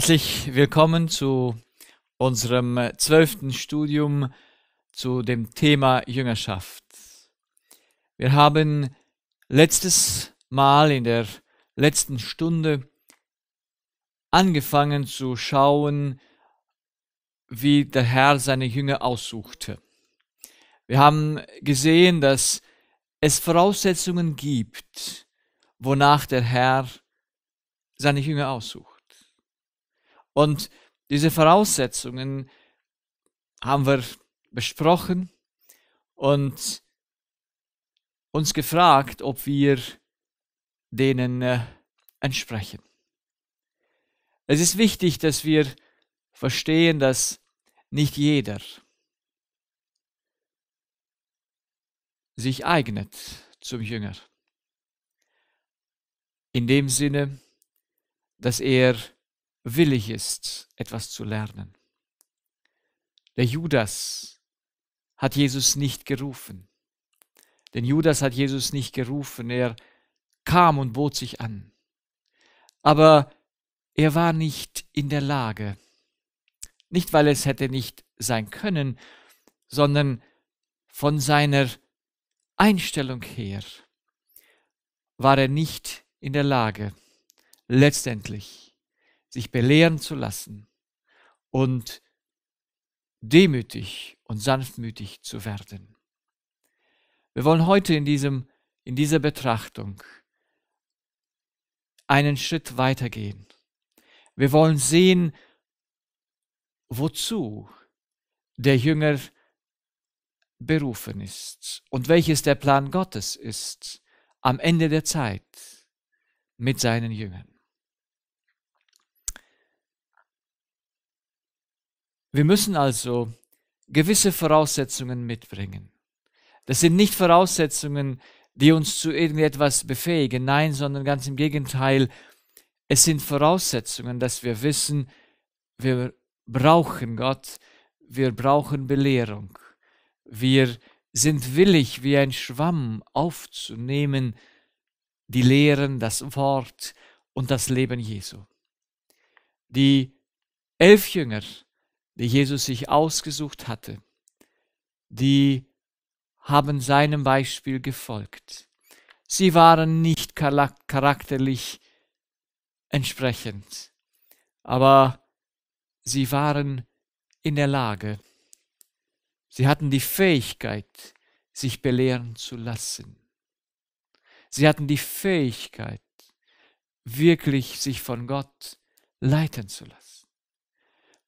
Herzlich willkommen zu unserem äh, zwölften Studium zu dem Thema Jüngerschaft. Wir haben letztes Mal in der letzten Stunde angefangen zu schauen, wie der Herr seine Jünger aussuchte. Wir haben gesehen, dass es Voraussetzungen gibt, wonach der Herr seine Jünger aussucht. Und diese Voraussetzungen haben wir besprochen und uns gefragt, ob wir denen äh, entsprechen. Es ist wichtig, dass wir verstehen, dass nicht jeder sich eignet zum Jünger. In dem Sinne, dass er willig ist, etwas zu lernen. Der Judas hat Jesus nicht gerufen. Denn Judas hat Jesus nicht gerufen, er kam und bot sich an. Aber er war nicht in der Lage, nicht weil es hätte nicht sein können, sondern von seiner Einstellung her war er nicht in der Lage, letztendlich sich belehren zu lassen und demütig und sanftmütig zu werden. Wir wollen heute in, diesem, in dieser Betrachtung einen Schritt weitergehen. Wir wollen sehen, wozu der Jünger berufen ist und welches der Plan Gottes ist am Ende der Zeit mit seinen Jüngern. Wir müssen also gewisse Voraussetzungen mitbringen. Das sind nicht Voraussetzungen, die uns zu irgendetwas befähigen, nein, sondern ganz im Gegenteil, es sind Voraussetzungen, dass wir wissen, wir brauchen Gott, wir brauchen Belehrung, wir sind willig, wie ein Schwamm aufzunehmen, die Lehren, das Wort und das Leben Jesu. Die elf Jünger die Jesus sich ausgesucht hatte, die haben seinem Beispiel gefolgt. Sie waren nicht charakterlich entsprechend, aber sie waren in der Lage, sie hatten die Fähigkeit, sich belehren zu lassen. Sie hatten die Fähigkeit, wirklich sich von Gott leiten zu lassen.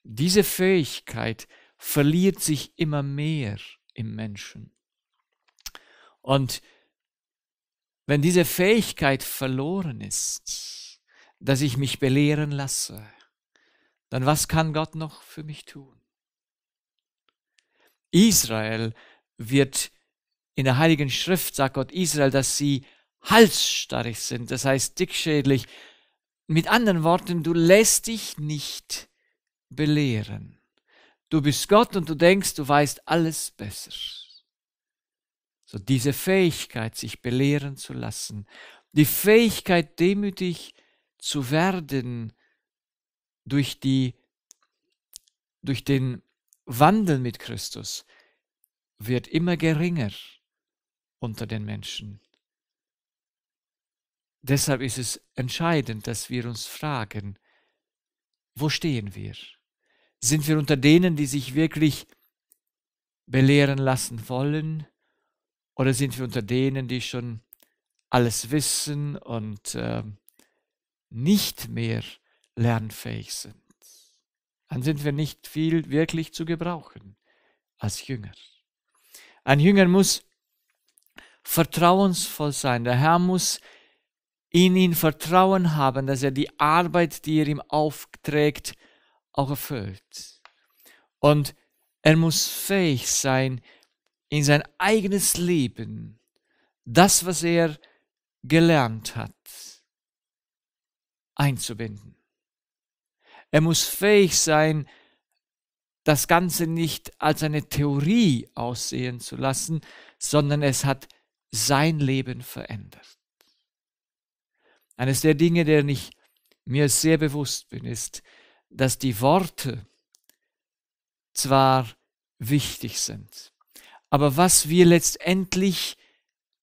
Diese Fähigkeit verliert sich immer mehr im Menschen. Und wenn diese Fähigkeit verloren ist, dass ich mich belehren lasse, dann was kann Gott noch für mich tun? Israel wird in der Heiligen Schrift, sagt Gott Israel, dass sie halsstarrig sind, das heißt dickschädlich. Mit anderen Worten, du lässt dich nicht belehren. Du bist Gott und du denkst, du weißt alles besser. So diese Fähigkeit, sich belehren zu lassen, die Fähigkeit, demütig zu werden durch die, durch den Wandel mit Christus, wird immer geringer unter den Menschen. Deshalb ist es entscheidend, dass wir uns fragen, wo stehen wir? Sind wir unter denen, die sich wirklich belehren lassen wollen? Oder sind wir unter denen, die schon alles wissen und äh, nicht mehr lernfähig sind? Dann sind wir nicht viel wirklich zu gebrauchen als Jünger. Ein Jünger muss vertrauensvoll sein. Der Herr muss in ihn Vertrauen haben, dass er die Arbeit, die er ihm aufträgt, auch erfüllt. Und er muss fähig sein, in sein eigenes Leben das, was er gelernt hat, einzubinden. Er muss fähig sein, das Ganze nicht als eine Theorie aussehen zu lassen, sondern es hat sein Leben verändert. Eines der Dinge, der ich mir sehr bewusst bin, ist, dass die Worte zwar wichtig sind, aber was wir letztendlich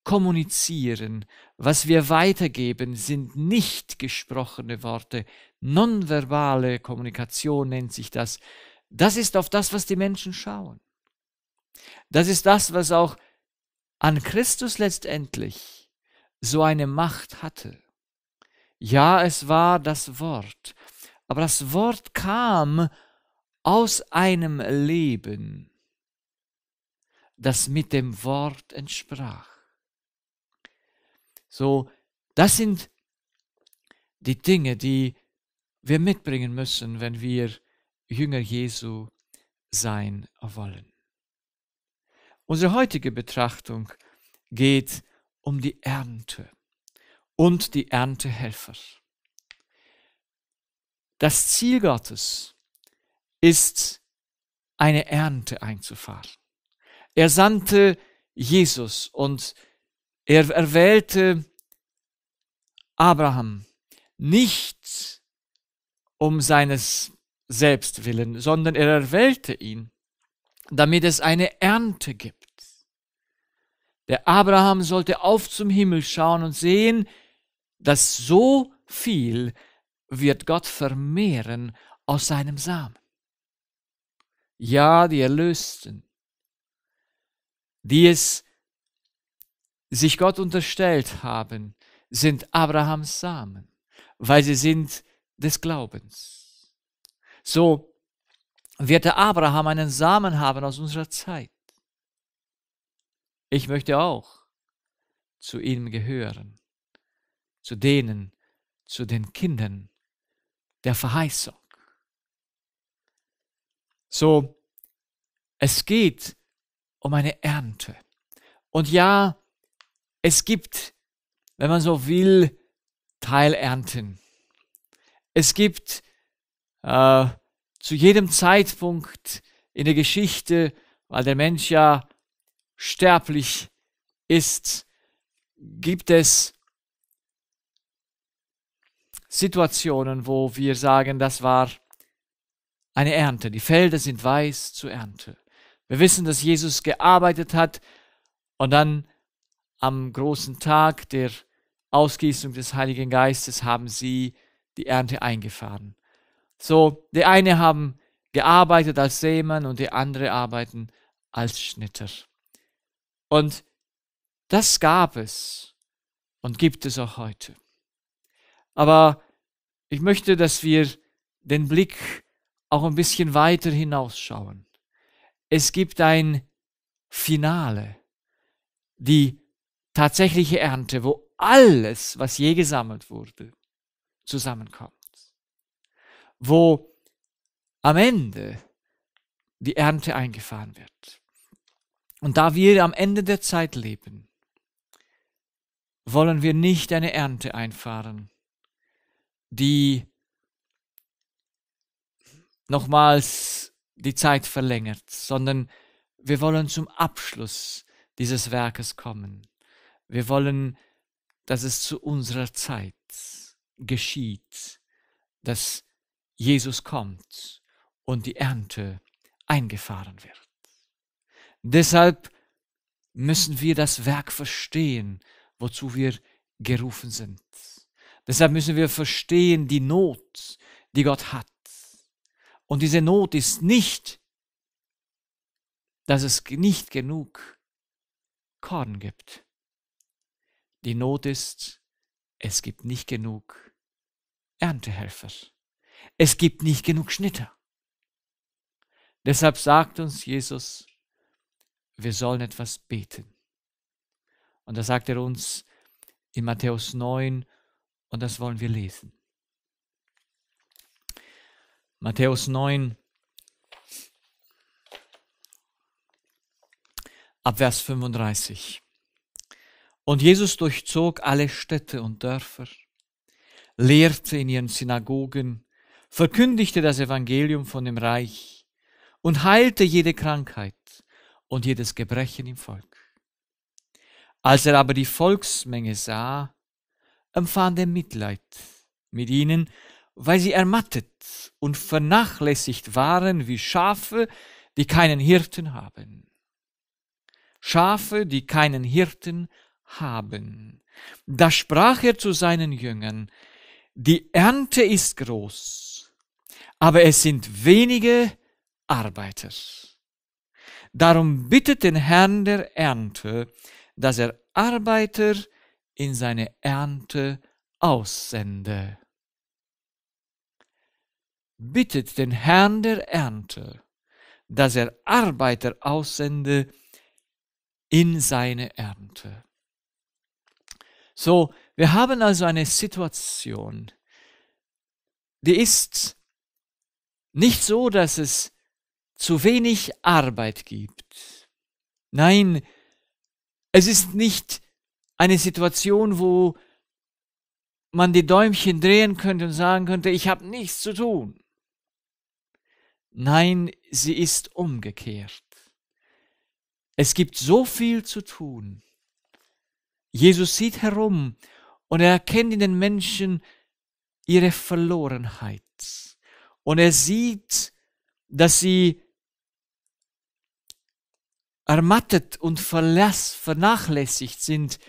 kommunizieren, was wir weitergeben, sind nicht gesprochene Worte. Nonverbale Kommunikation nennt sich das. Das ist auf das, was die Menschen schauen. Das ist das, was auch an Christus letztendlich so eine Macht hatte. Ja, es war das Wort, aber das Wort kam aus einem Leben, das mit dem Wort entsprach. So, das sind die Dinge, die wir mitbringen müssen, wenn wir Jünger Jesu sein wollen. Unsere heutige Betrachtung geht um die Ernte und die Erntehelfer. Das Ziel Gottes ist, eine Ernte einzufahren. Er sandte Jesus und er erwählte Abraham nicht um seines Selbstwillen, sondern er erwählte ihn, damit es eine Ernte gibt. Der Abraham sollte auf zum Himmel schauen und sehen, dass so viel wird Gott vermehren aus seinem Samen. Ja, die Erlösten, die es sich Gott unterstellt haben, sind Abrahams Samen, weil sie sind des Glaubens. So wird der Abraham einen Samen haben aus unserer Zeit. Ich möchte auch zu ihm gehören, zu denen, zu den Kindern der Verheißung. So, es geht um eine Ernte. Und ja, es gibt, wenn man so will, Teilernten. Es gibt äh, zu jedem Zeitpunkt in der Geschichte, weil der Mensch ja sterblich ist, gibt es Situationen, wo wir sagen, das war eine Ernte. Die Felder sind weiß zur Ernte. Wir wissen, dass Jesus gearbeitet hat und dann am großen Tag der Ausgießung des Heiligen Geistes haben sie die Ernte eingefahren. So, die eine haben gearbeitet als Seemann und die andere arbeiten als Schnitter. Und das gab es und gibt es auch heute. Aber ich möchte, dass wir den Blick auch ein bisschen weiter hinausschauen. Es gibt ein Finale, die tatsächliche Ernte, wo alles, was je gesammelt wurde, zusammenkommt. Wo am Ende die Ernte eingefahren wird. Und da wir am Ende der Zeit leben, wollen wir nicht eine Ernte einfahren, die nochmals die Zeit verlängert, sondern wir wollen zum Abschluss dieses Werkes kommen. Wir wollen, dass es zu unserer Zeit geschieht, dass Jesus kommt und die Ernte eingefahren wird. Deshalb müssen wir das Werk verstehen, wozu wir gerufen sind. Deshalb müssen wir verstehen die Not, die Gott hat. Und diese Not ist nicht, dass es nicht genug Korn gibt. Die Not ist, es gibt nicht genug Erntehelfer. Es gibt nicht genug Schnitter. Deshalb sagt uns Jesus, wir sollen etwas beten. Und da sagt er uns in Matthäus 9, und das wollen wir lesen. Matthäus 9, Abvers 35. Und Jesus durchzog alle Städte und Dörfer, lehrte in ihren Synagogen, verkündigte das Evangelium von dem Reich und heilte jede Krankheit und jedes Gebrechen im Volk. Als er aber die Volksmenge sah, empfand er Mitleid mit ihnen, weil sie ermattet und vernachlässigt waren wie Schafe, die keinen Hirten haben. Schafe, die keinen Hirten haben. Da sprach er zu seinen Jüngern, die Ernte ist groß, aber es sind wenige Arbeiter. Darum bittet den Herrn der Ernte, dass er Arbeiter in seine Ernte aussende. Bittet den Herrn der Ernte, dass er Arbeiter aussende in seine Ernte. So, wir haben also eine Situation, die ist nicht so, dass es zu wenig Arbeit gibt. Nein, es ist nicht so, eine Situation, wo man die Däumchen drehen könnte und sagen könnte, ich habe nichts zu tun. Nein, sie ist umgekehrt. Es gibt so viel zu tun. Jesus sieht herum und er erkennt in den Menschen ihre Verlorenheit. Und er sieht, dass sie ermattet und vernachlässigt sind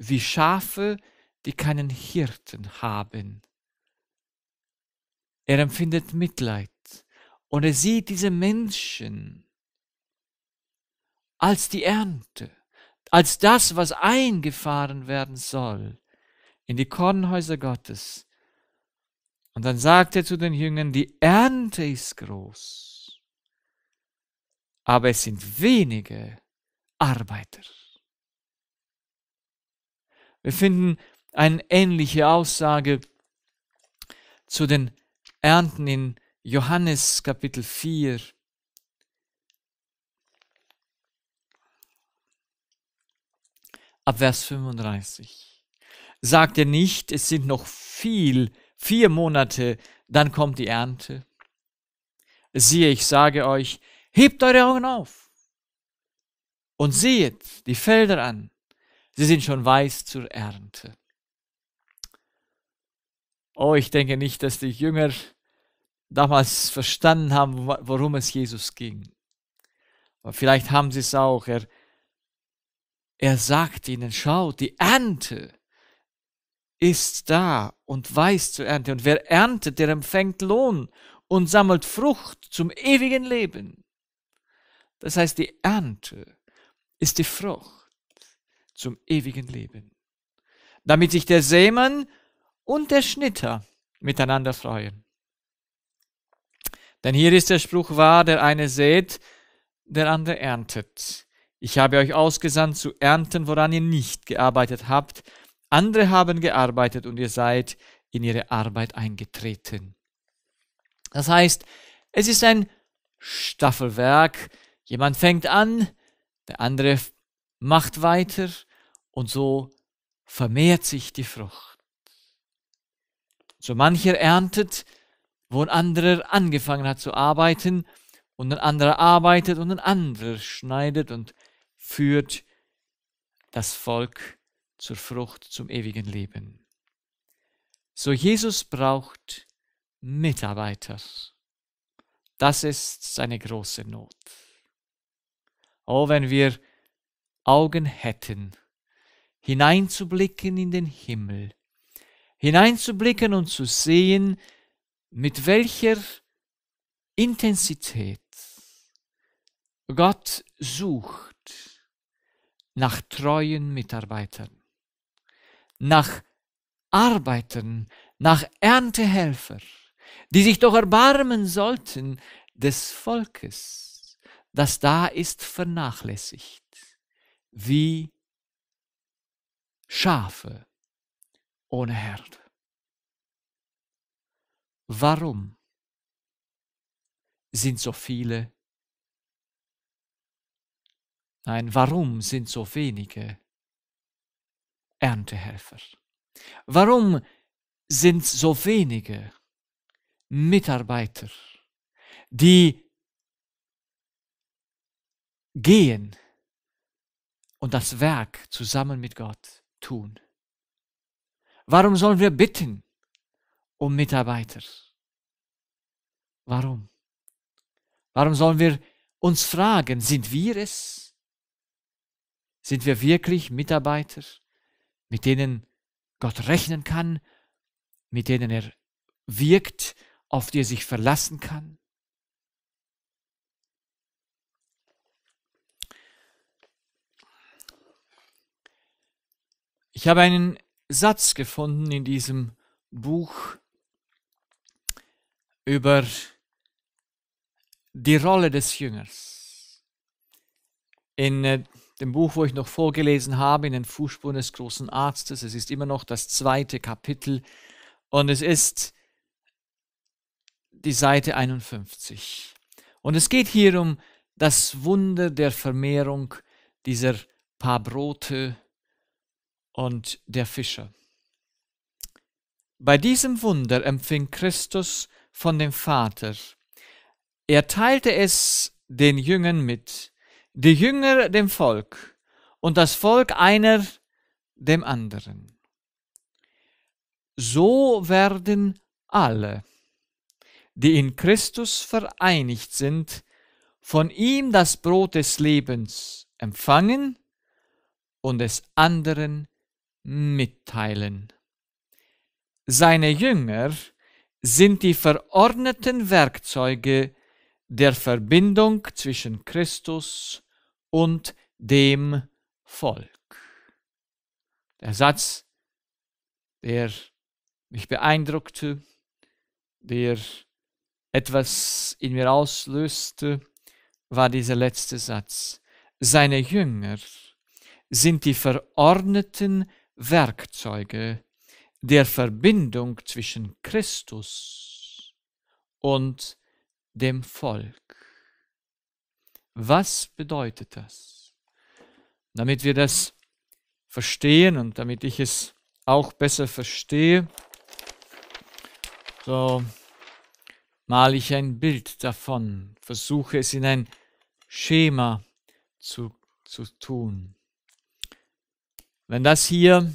wie Schafe, die keinen Hirten haben. Er empfindet Mitleid und er sieht diese Menschen als die Ernte, als das, was eingefahren werden soll in die Kornhäuser Gottes. Und dann sagt er zu den Jüngern, die Ernte ist groß, aber es sind wenige Arbeiter. Wir finden eine ähnliche Aussage zu den Ernten in Johannes Kapitel 4. Ab Vers 35. Sagt er nicht, es sind noch viel, vier Monate, dann kommt die Ernte. Siehe, ich sage euch, hebt eure Augen auf und seht die Felder an, Sie sind schon weiß zur Ernte. Oh, ich denke nicht, dass die Jünger damals verstanden haben, worum es Jesus ging. Aber vielleicht haben sie es auch. Er, er sagt ihnen, schaut, die Ernte ist da und weiß zur Ernte. Und wer erntet, der empfängt Lohn und sammelt Frucht zum ewigen Leben. Das heißt, die Ernte ist die Frucht zum ewigen Leben, damit sich der Sämann und der Schnitter miteinander freuen. Denn hier ist der Spruch wahr, der eine sät, der andere erntet. Ich habe euch ausgesandt zu ernten, woran ihr nicht gearbeitet habt. Andere haben gearbeitet und ihr seid in ihre Arbeit eingetreten. Das heißt, es ist ein Staffelwerk. Jemand fängt an, der andere macht weiter, und so vermehrt sich die Frucht. So mancher erntet, wo ein anderer angefangen hat zu arbeiten, und ein anderer arbeitet und ein anderer schneidet und führt das Volk zur Frucht zum ewigen Leben. So Jesus braucht Mitarbeiter. Das ist seine große Not. Oh, wenn wir Augen hätten hineinzublicken in den Himmel, hineinzublicken und zu sehen, mit welcher Intensität Gott sucht nach treuen Mitarbeitern, nach Arbeitern, nach Erntehelfer, die sich doch erbarmen sollten des Volkes, das da ist vernachlässigt, wie Schafe ohne Herd. Warum sind so viele? Nein, warum sind so wenige Erntehelfer? Warum sind so wenige Mitarbeiter, die gehen und das Werk zusammen mit Gott tun? Warum sollen wir bitten um Mitarbeiter? Warum? Warum sollen wir uns fragen, sind wir es? Sind wir wirklich Mitarbeiter, mit denen Gott rechnen kann, mit denen er wirkt, auf die er sich verlassen kann? Ich habe einen Satz gefunden in diesem Buch über die Rolle des Jüngers. In äh, dem Buch, wo ich noch vorgelesen habe, in den Fußspuren des großen Arztes, es ist immer noch das zweite Kapitel und es ist die Seite 51. Und es geht hier um das Wunder der Vermehrung dieser paar Brote und der Fischer. Bei diesem Wunder empfing Christus von dem Vater. Er teilte es den Jüngern mit, die Jünger dem Volk und das Volk einer dem anderen. So werden alle, die in Christus vereinigt sind, von ihm das Brot des Lebens empfangen und es anderen mitteilen. Seine Jünger sind die verordneten Werkzeuge der Verbindung zwischen Christus und dem Volk. Der Satz, der mich beeindruckte, der etwas in mir auslöste, war dieser letzte Satz. Seine Jünger sind die verordneten Werkzeuge Werkzeuge der Verbindung zwischen Christus und dem Volk. Was bedeutet das? Damit wir das verstehen und damit ich es auch besser verstehe, so male ich ein Bild davon, versuche es in ein Schema zu, zu tun. Wenn das hier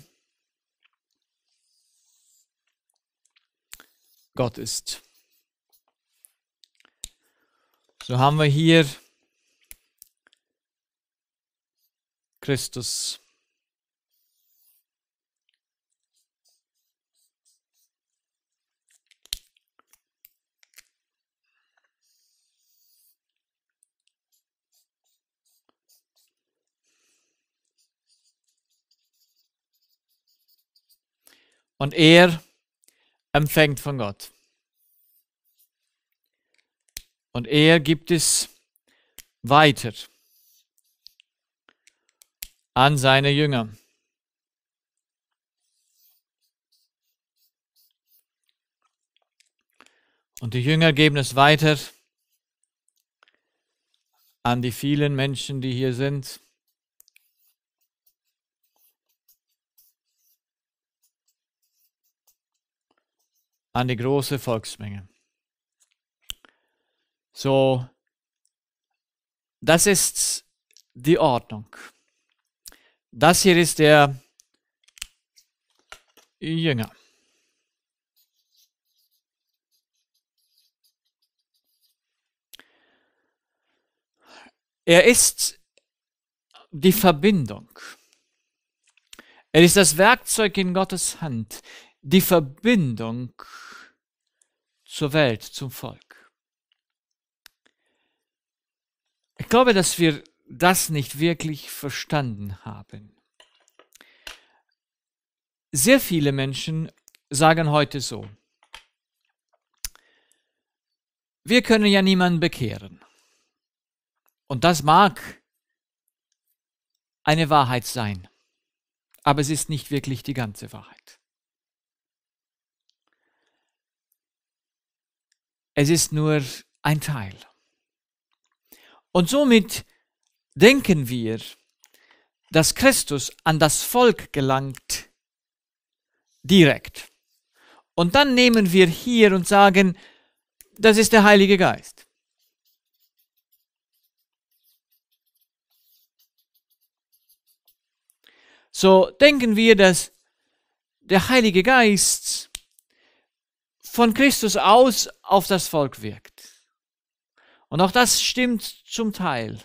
Gott ist. So haben wir hier Christus. und er empfängt von Gott. Und er gibt es weiter an seine Jünger. Und die Jünger geben es weiter an die vielen Menschen, die hier sind. an die große Volksmenge. So, das ist die Ordnung. Das hier ist der Jünger. Er ist die Verbindung. Er ist das Werkzeug in Gottes Hand, die Verbindung zur Welt, zum Volk. Ich glaube, dass wir das nicht wirklich verstanden haben. Sehr viele Menschen sagen heute so, wir können ja niemanden bekehren. Und das mag eine Wahrheit sein, aber es ist nicht wirklich die ganze Wahrheit. Es ist nur ein Teil. Und somit denken wir, dass Christus an das Volk gelangt direkt. Und dann nehmen wir hier und sagen, das ist der Heilige Geist. So denken wir, dass der Heilige Geist von Christus aus auf das Volk wirkt. Und auch das stimmt zum Teil.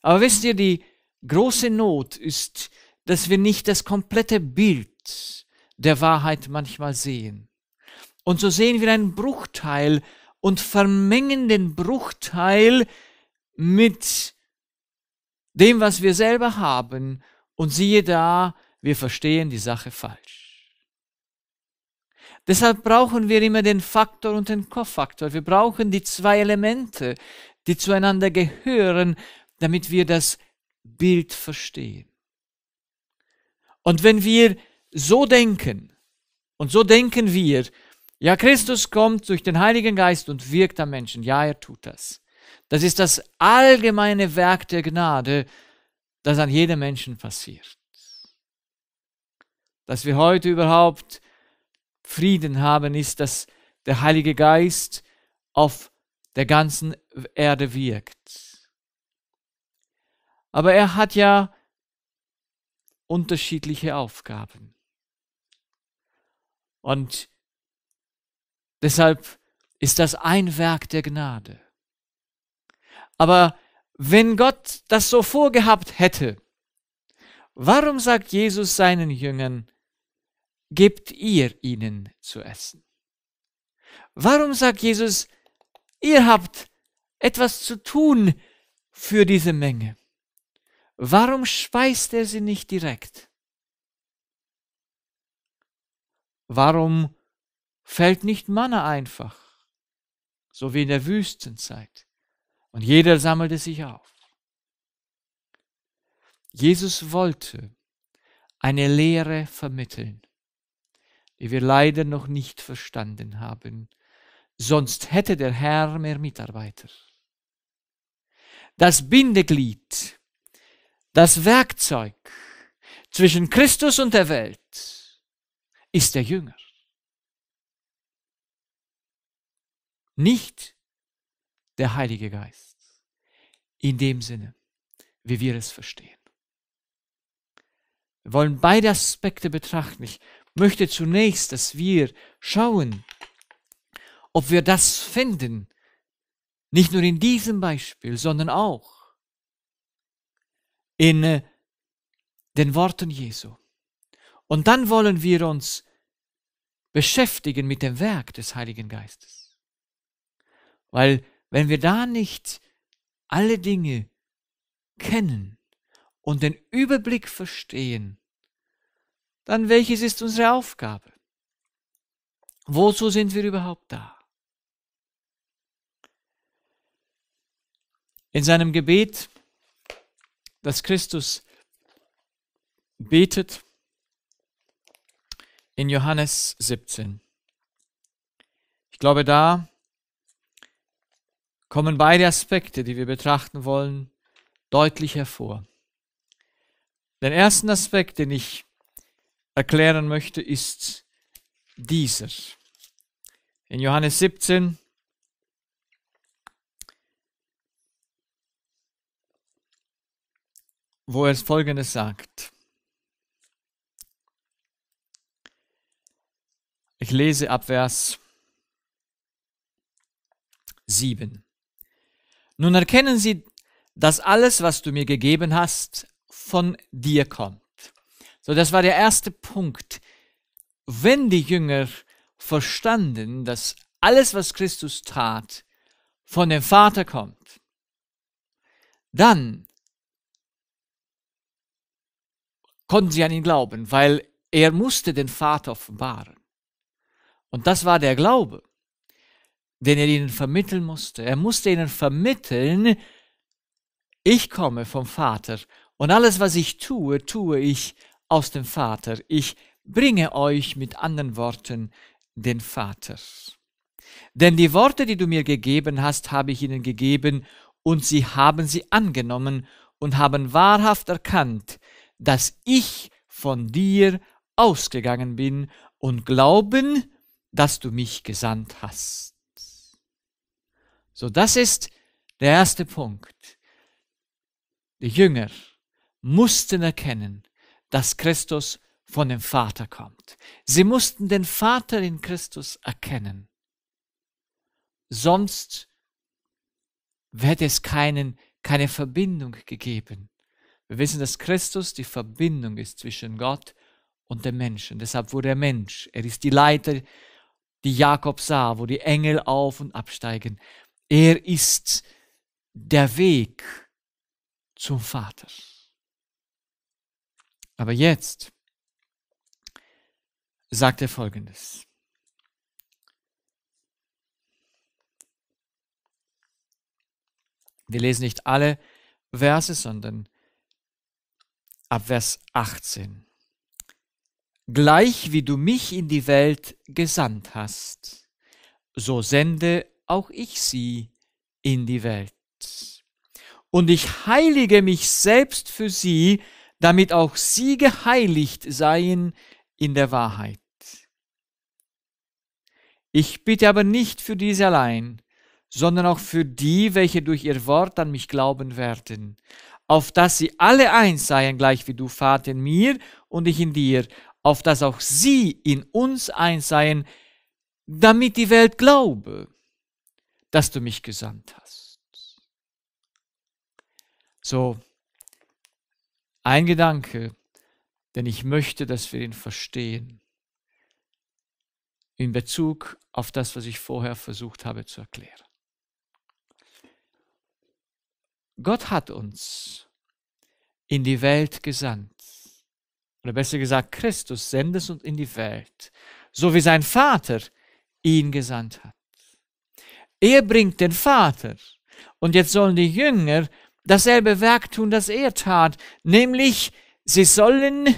Aber wisst ihr, die große Not ist, dass wir nicht das komplette Bild der Wahrheit manchmal sehen. Und so sehen wir einen Bruchteil und vermengen den Bruchteil mit dem, was wir selber haben. Und siehe da, wir verstehen die Sache falsch. Deshalb brauchen wir immer den Faktor und den Kofaktor. Wir brauchen die zwei Elemente, die zueinander gehören, damit wir das Bild verstehen. Und wenn wir so denken, und so denken wir, ja, Christus kommt durch den Heiligen Geist und wirkt am Menschen. Ja, er tut das. Das ist das allgemeine Werk der Gnade, das an jedem Menschen passiert. Dass wir heute überhaupt Frieden haben, ist, dass der Heilige Geist auf der ganzen Erde wirkt. Aber er hat ja unterschiedliche Aufgaben. Und deshalb ist das ein Werk der Gnade. Aber wenn Gott das so vorgehabt hätte, warum sagt Jesus seinen Jüngern, gebt ihr ihnen zu essen. Warum sagt Jesus, ihr habt etwas zu tun für diese Menge? Warum speist er sie nicht direkt? Warum fällt nicht Manna einfach, so wie in der Wüstenzeit, und jeder sammelte sich auf? Jesus wollte eine Lehre vermitteln die wir leider noch nicht verstanden haben. Sonst hätte der Herr mehr Mitarbeiter. Das Bindeglied, das Werkzeug zwischen Christus und der Welt ist der Jünger. Nicht der Heilige Geist. In dem Sinne, wie wir es verstehen. Wir wollen beide Aspekte betrachten. Ich möchte zunächst, dass wir schauen, ob wir das finden, nicht nur in diesem Beispiel, sondern auch in äh, den Worten Jesu. Und dann wollen wir uns beschäftigen mit dem Werk des Heiligen Geistes. Weil wenn wir da nicht alle Dinge kennen und den Überblick verstehen, dann welches ist unsere Aufgabe? Wozu sind wir überhaupt da? In seinem Gebet, das Christus betet, in Johannes 17. Ich glaube, da kommen beide Aspekte, die wir betrachten wollen, deutlich hervor. Den ersten Aspekt, den ich erklären möchte, ist dieser. In Johannes 17 wo er Folgendes sagt. Ich lese ab Vers 7. Nun erkennen Sie, dass alles, was du mir gegeben hast, von dir kommt. So, das war der erste Punkt. Wenn die Jünger verstanden, dass alles, was Christus tat, von dem Vater kommt, dann konnten sie an ihn glauben, weil er musste den Vater offenbaren. Und das war der Glaube, den er ihnen vermitteln musste. Er musste ihnen vermitteln, ich komme vom Vater und alles, was ich tue, tue ich, aus dem Vater. Ich bringe euch mit anderen Worten den Vater. Denn die Worte, die du mir gegeben hast, habe ich ihnen gegeben, und sie haben sie angenommen und haben wahrhaft erkannt, dass ich von dir ausgegangen bin und glauben, dass du mich gesandt hast. So, das ist der erste Punkt. Die Jünger mussten erkennen, dass Christus von dem Vater kommt. Sie mussten den Vater in Christus erkennen. Sonst hätte es keinen, keine Verbindung gegeben. Wir wissen, dass Christus die Verbindung ist zwischen Gott und dem Menschen. Deshalb wurde er Mensch. Er ist die Leiter, die Jakob sah, wo die Engel auf und absteigen. Er ist der Weg zum Vater. Aber jetzt sagt er Folgendes. Wir lesen nicht alle Verse, sondern ab Vers 18. Gleich wie du mich in die Welt gesandt hast, so sende auch ich sie in die Welt. Und ich heilige mich selbst für sie, damit auch sie geheiligt seien in der Wahrheit. Ich bitte aber nicht für diese allein, sondern auch für die, welche durch ihr Wort an mich glauben werden, auf dass sie alle eins seien, gleich wie du, Vater, in mir und ich in dir, auf dass auch sie in uns eins seien, damit die Welt glaube, dass du mich gesandt hast. So, ein Gedanke, denn ich möchte, dass wir ihn verstehen in Bezug auf das, was ich vorher versucht habe zu erklären. Gott hat uns in die Welt gesandt, oder besser gesagt, Christus sendet uns in die Welt, so wie sein Vater ihn gesandt hat. Er bringt den Vater, und jetzt sollen die Jünger dasselbe Werk tun, das er tat, nämlich sie sollen,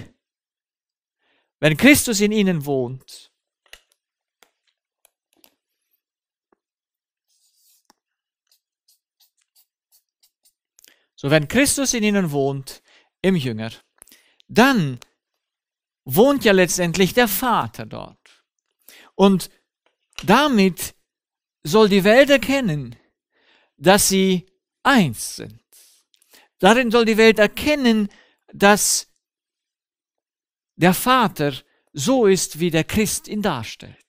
wenn Christus in ihnen wohnt, so wenn Christus in ihnen wohnt, im Jünger, dann wohnt ja letztendlich der Vater dort. Und damit soll die Welt erkennen, dass sie eins sind. Darin soll die Welt erkennen, dass der Vater so ist, wie der Christ ihn darstellt.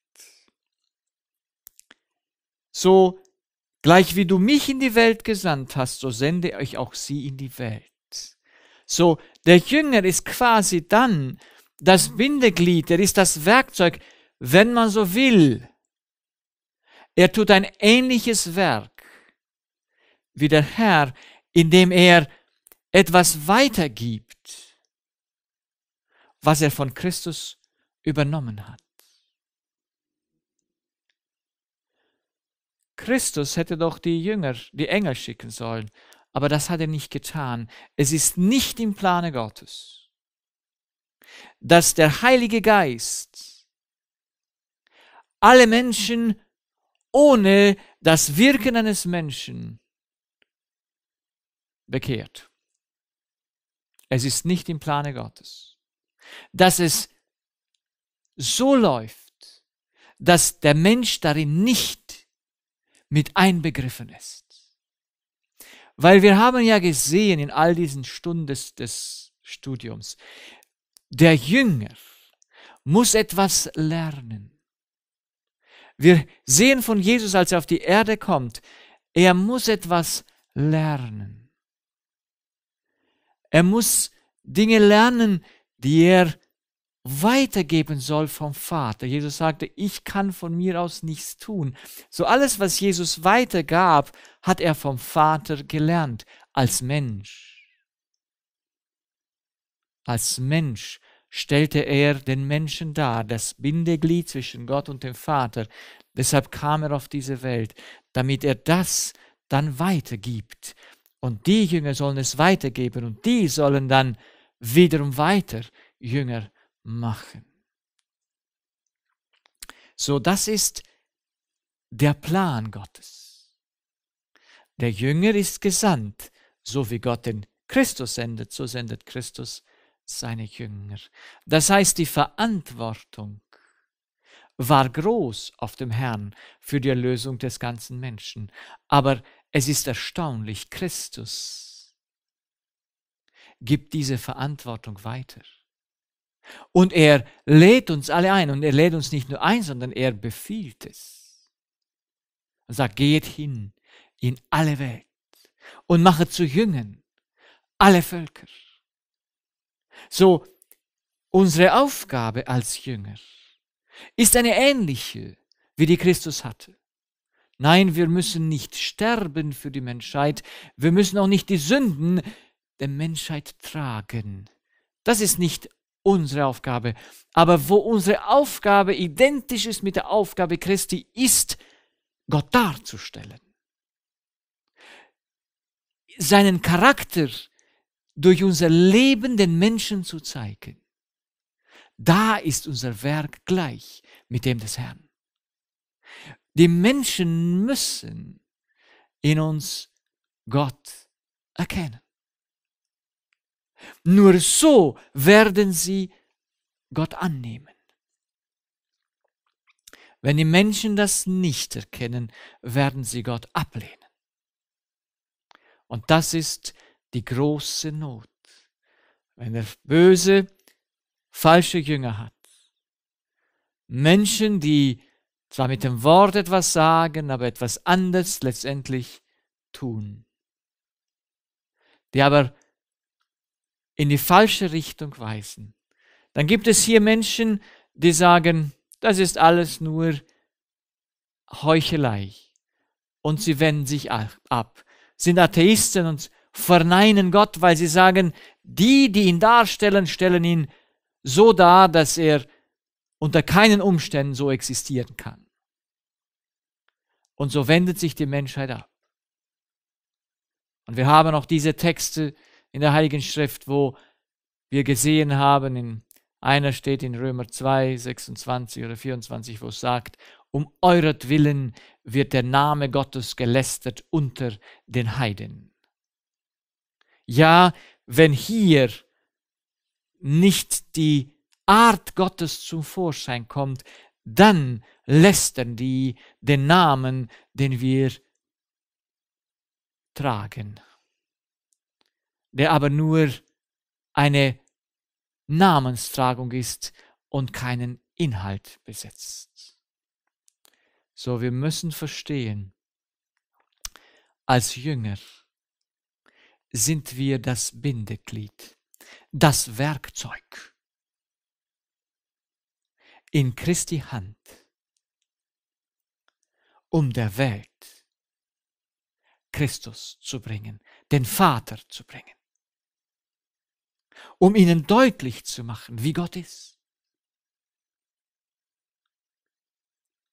So gleich wie du mich in die Welt gesandt hast, so sende ich auch sie in die Welt. So, der Jünger ist quasi dann das Bindeglied, er ist das Werkzeug, wenn man so will. Er tut ein ähnliches Werk wie der Herr, indem er etwas weitergibt, was er von Christus übernommen hat. Christus hätte doch die Jünger, die Engel schicken sollen, aber das hat er nicht getan. Es ist nicht im Plane Gottes, dass der Heilige Geist alle Menschen ohne das Wirken eines Menschen bekehrt. Es ist nicht im Plane Gottes. Dass es so läuft, dass der Mensch darin nicht mit einbegriffen ist. Weil wir haben ja gesehen in all diesen Stunden des, des Studiums, der Jünger muss etwas lernen. Wir sehen von Jesus, als er auf die Erde kommt, er muss etwas lernen. Er muss Dinge lernen, die er weitergeben soll vom Vater. Jesus sagte, ich kann von mir aus nichts tun. So alles, was Jesus weitergab, hat er vom Vater gelernt, als Mensch. Als Mensch stellte er den Menschen dar, das Bindeglied zwischen Gott und dem Vater. Deshalb kam er auf diese Welt, damit er das dann weitergibt. Und die Jünger sollen es weitergeben und die sollen dann wiederum weiter Jünger machen. So, das ist der Plan Gottes. Der Jünger ist gesandt, so wie Gott den Christus sendet, so sendet Christus seine Jünger. Das heißt, die Verantwortung war groß auf dem Herrn für die Erlösung des ganzen Menschen, aber es ist erstaunlich, Christus gibt diese Verantwortung weiter. Und er lädt uns alle ein. Und er lädt uns nicht nur ein, sondern er befiehlt es. Er sagt, geht hin in alle Welt und mache zu Jüngern alle Völker. So, unsere Aufgabe als Jünger ist eine ähnliche, wie die Christus hatte. Nein, wir müssen nicht sterben für die Menschheit, wir müssen auch nicht die Sünden der Menschheit tragen. Das ist nicht unsere Aufgabe. Aber wo unsere Aufgabe identisch ist mit der Aufgabe Christi, ist, Gott darzustellen. Seinen Charakter durch unser Leben den Menschen zu zeigen. Da ist unser Werk gleich mit dem des Herrn. Die Menschen müssen in uns Gott erkennen. Nur so werden sie Gott annehmen. Wenn die Menschen das nicht erkennen, werden sie Gott ablehnen. Und das ist die große Not. Wenn er Böse falsche Jünger hat, Menschen, die zwar mit dem Wort etwas sagen, aber etwas anderes letztendlich tun, die aber in die falsche Richtung weisen. Dann gibt es hier Menschen, die sagen, das ist alles nur Heuchelei und sie wenden sich ab, sind Atheisten und verneinen Gott, weil sie sagen, die, die ihn darstellen, stellen ihn so dar, dass er unter keinen Umständen so existieren kann. Und so wendet sich die Menschheit ab. Und wir haben auch diese Texte in der Heiligen Schrift, wo wir gesehen haben, in einer steht in Römer 2, 26 oder 24, wo es sagt, um euretwillen wird der Name Gottes gelästert unter den Heiden. Ja, wenn hier nicht die Art Gottes zum Vorschein kommt, dann lästern die den Namen, den wir tragen, der aber nur eine Namenstragung ist und keinen Inhalt besitzt. So, wir müssen verstehen, als Jünger sind wir das Bindeglied, das Werkzeug in Christi Hand, um der Welt Christus zu bringen, den Vater zu bringen, um ihnen deutlich zu machen, wie Gott ist.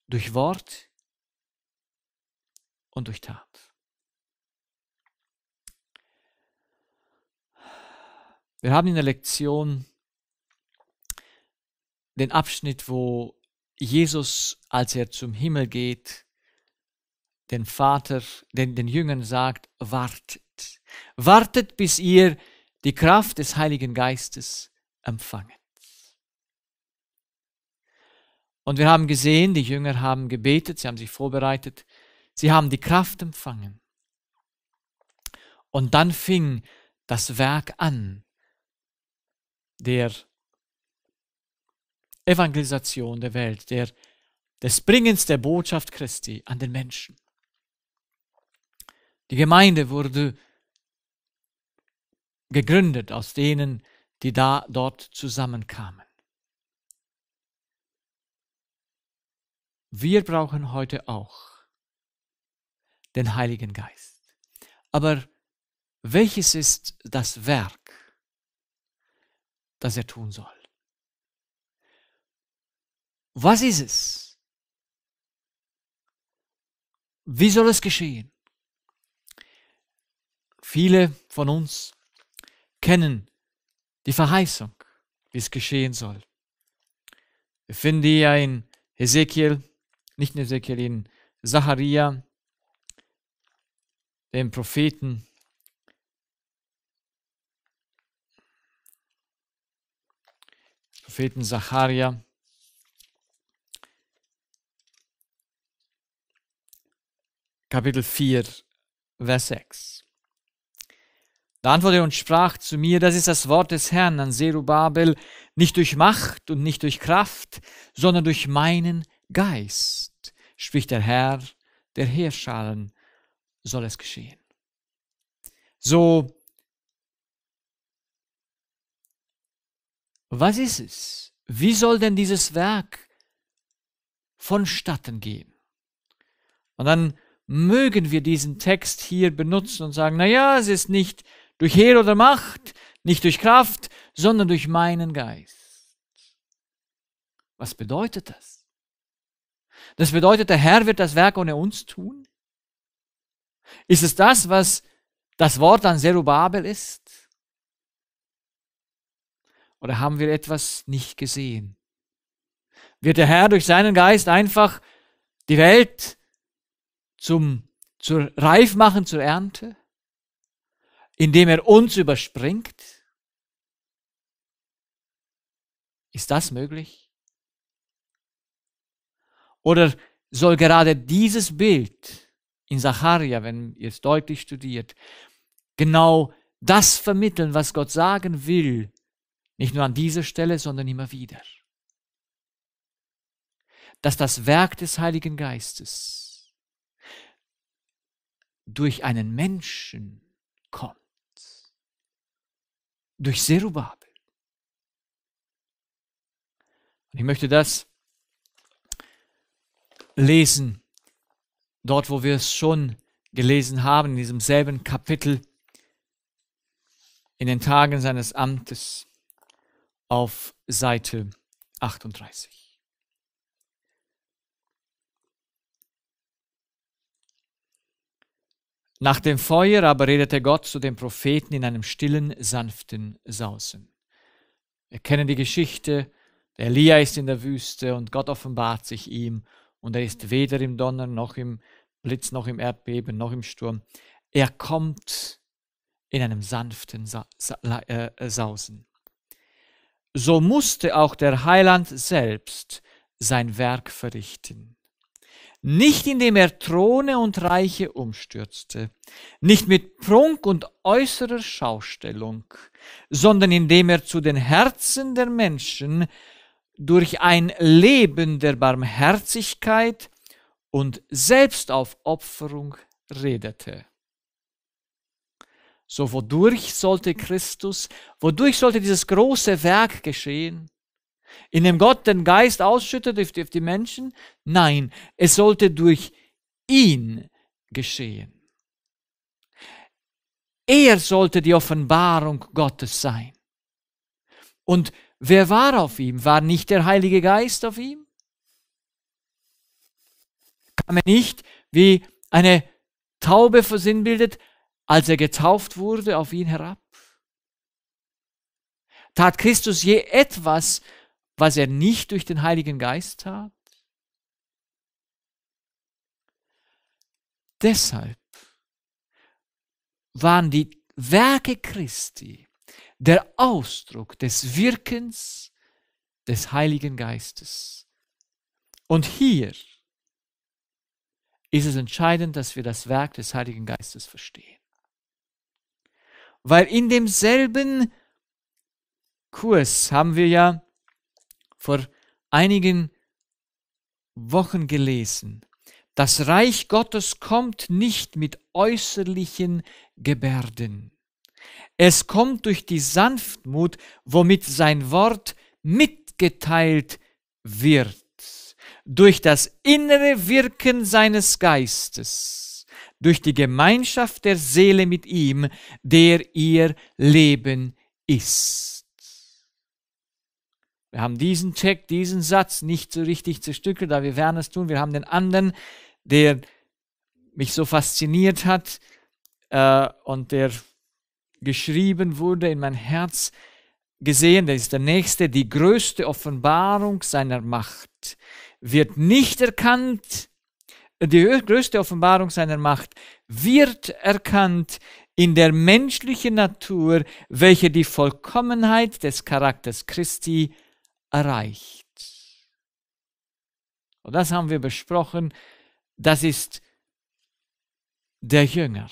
Durch Wort und durch Tat. Wir haben in der Lektion den Abschnitt, wo Jesus, als er zum Himmel geht, den Vater, den, den Jüngern sagt, wartet. Wartet, bis ihr die Kraft des Heiligen Geistes empfangen. Und wir haben gesehen, die Jünger haben gebetet, sie haben sich vorbereitet, sie haben die Kraft empfangen. Und dann fing das Werk an der Evangelisation der Welt, der, des Bringens der Botschaft Christi an den Menschen. Die Gemeinde wurde gegründet aus denen, die da dort zusammenkamen. Wir brauchen heute auch den Heiligen Geist. Aber welches ist das Werk, das er tun soll? Was ist es? Wie soll es geschehen? Viele von uns kennen die Verheißung, wie es geschehen soll. Wir finden die ja in Ezekiel, nicht in Ezekiel, in Zachariah, dem Propheten. Propheten Zacharia. Kapitel 4, Vers 6. Da antwortete und sprach zu mir, das ist das Wort des Herrn an Zerubabel, nicht durch Macht und nicht durch Kraft, sondern durch meinen Geist, spricht der Herr, der Heerschalen, soll es geschehen. So, was ist es? Wie soll denn dieses Werk vonstatten gehen? Und dann mögen wir diesen Text hier benutzen und sagen, naja, es ist nicht durch Heer oder Macht, nicht durch Kraft, sondern durch meinen Geist. Was bedeutet das? Das bedeutet, der Herr wird das Werk ohne uns tun? Ist es das, was das Wort an Zerubabel ist? Oder haben wir etwas nicht gesehen? Wird der Herr durch seinen Geist einfach die Welt zum, zur Reifmachen, zur Ernte, indem er uns überspringt? Ist das möglich? Oder soll gerade dieses Bild in Sacharia, wenn ihr es deutlich studiert, genau das vermitteln, was Gott sagen will, nicht nur an dieser Stelle, sondern immer wieder? Dass das Werk des Heiligen Geistes durch einen Menschen kommt, durch Zerubabel. Und ich möchte das lesen, dort wo wir es schon gelesen haben, in diesem selben Kapitel, in den Tagen seines Amtes auf Seite 38. Nach dem Feuer aber redete Gott zu den Propheten in einem stillen, sanften Sausen. Wir kennen die Geschichte, der Elia ist in der Wüste und Gott offenbart sich ihm und er ist weder im Donner noch im Blitz noch im Erdbeben noch im Sturm. Er kommt in einem sanften Sa Sa äh, Sausen. So musste auch der Heiland selbst sein Werk verrichten nicht indem er Throne und Reiche umstürzte, nicht mit Prunk und äußerer Schaustellung, sondern indem er zu den Herzen der Menschen durch ein Leben der Barmherzigkeit und Selbstaufopferung redete. So wodurch sollte Christus, wodurch sollte dieses große Werk geschehen? In dem Gott den Geist ausschüttet auf die Menschen? Nein, es sollte durch ihn geschehen. Er sollte die Offenbarung Gottes sein. Und wer war auf ihm? War nicht der Heilige Geist auf ihm? Kam er nicht wie eine Taube versinnbildet, als er getauft wurde, auf ihn herab? Tat Christus je etwas, was er nicht durch den Heiligen Geist tat? Deshalb waren die Werke Christi der Ausdruck des Wirkens des Heiligen Geistes. Und hier ist es entscheidend, dass wir das Werk des Heiligen Geistes verstehen. Weil in demselben Kurs haben wir ja vor einigen Wochen gelesen. Das Reich Gottes kommt nicht mit äußerlichen Gebärden. Es kommt durch die Sanftmut, womit sein Wort mitgeteilt wird, durch das innere Wirken seines Geistes, durch die Gemeinschaft der Seele mit ihm, der ihr Leben ist. Wir haben diesen Check, diesen Satz nicht so richtig zerstückelt, aber wir werden es tun. Wir haben den anderen, der mich so fasziniert hat äh, und der geschrieben wurde in mein Herz gesehen. Der ist der nächste. Die größte Offenbarung seiner Macht wird nicht erkannt. Die größte Offenbarung seiner Macht wird erkannt in der menschlichen Natur, welche die Vollkommenheit des Charakters Christi erreicht. Und das haben wir besprochen. Das ist der Jünger,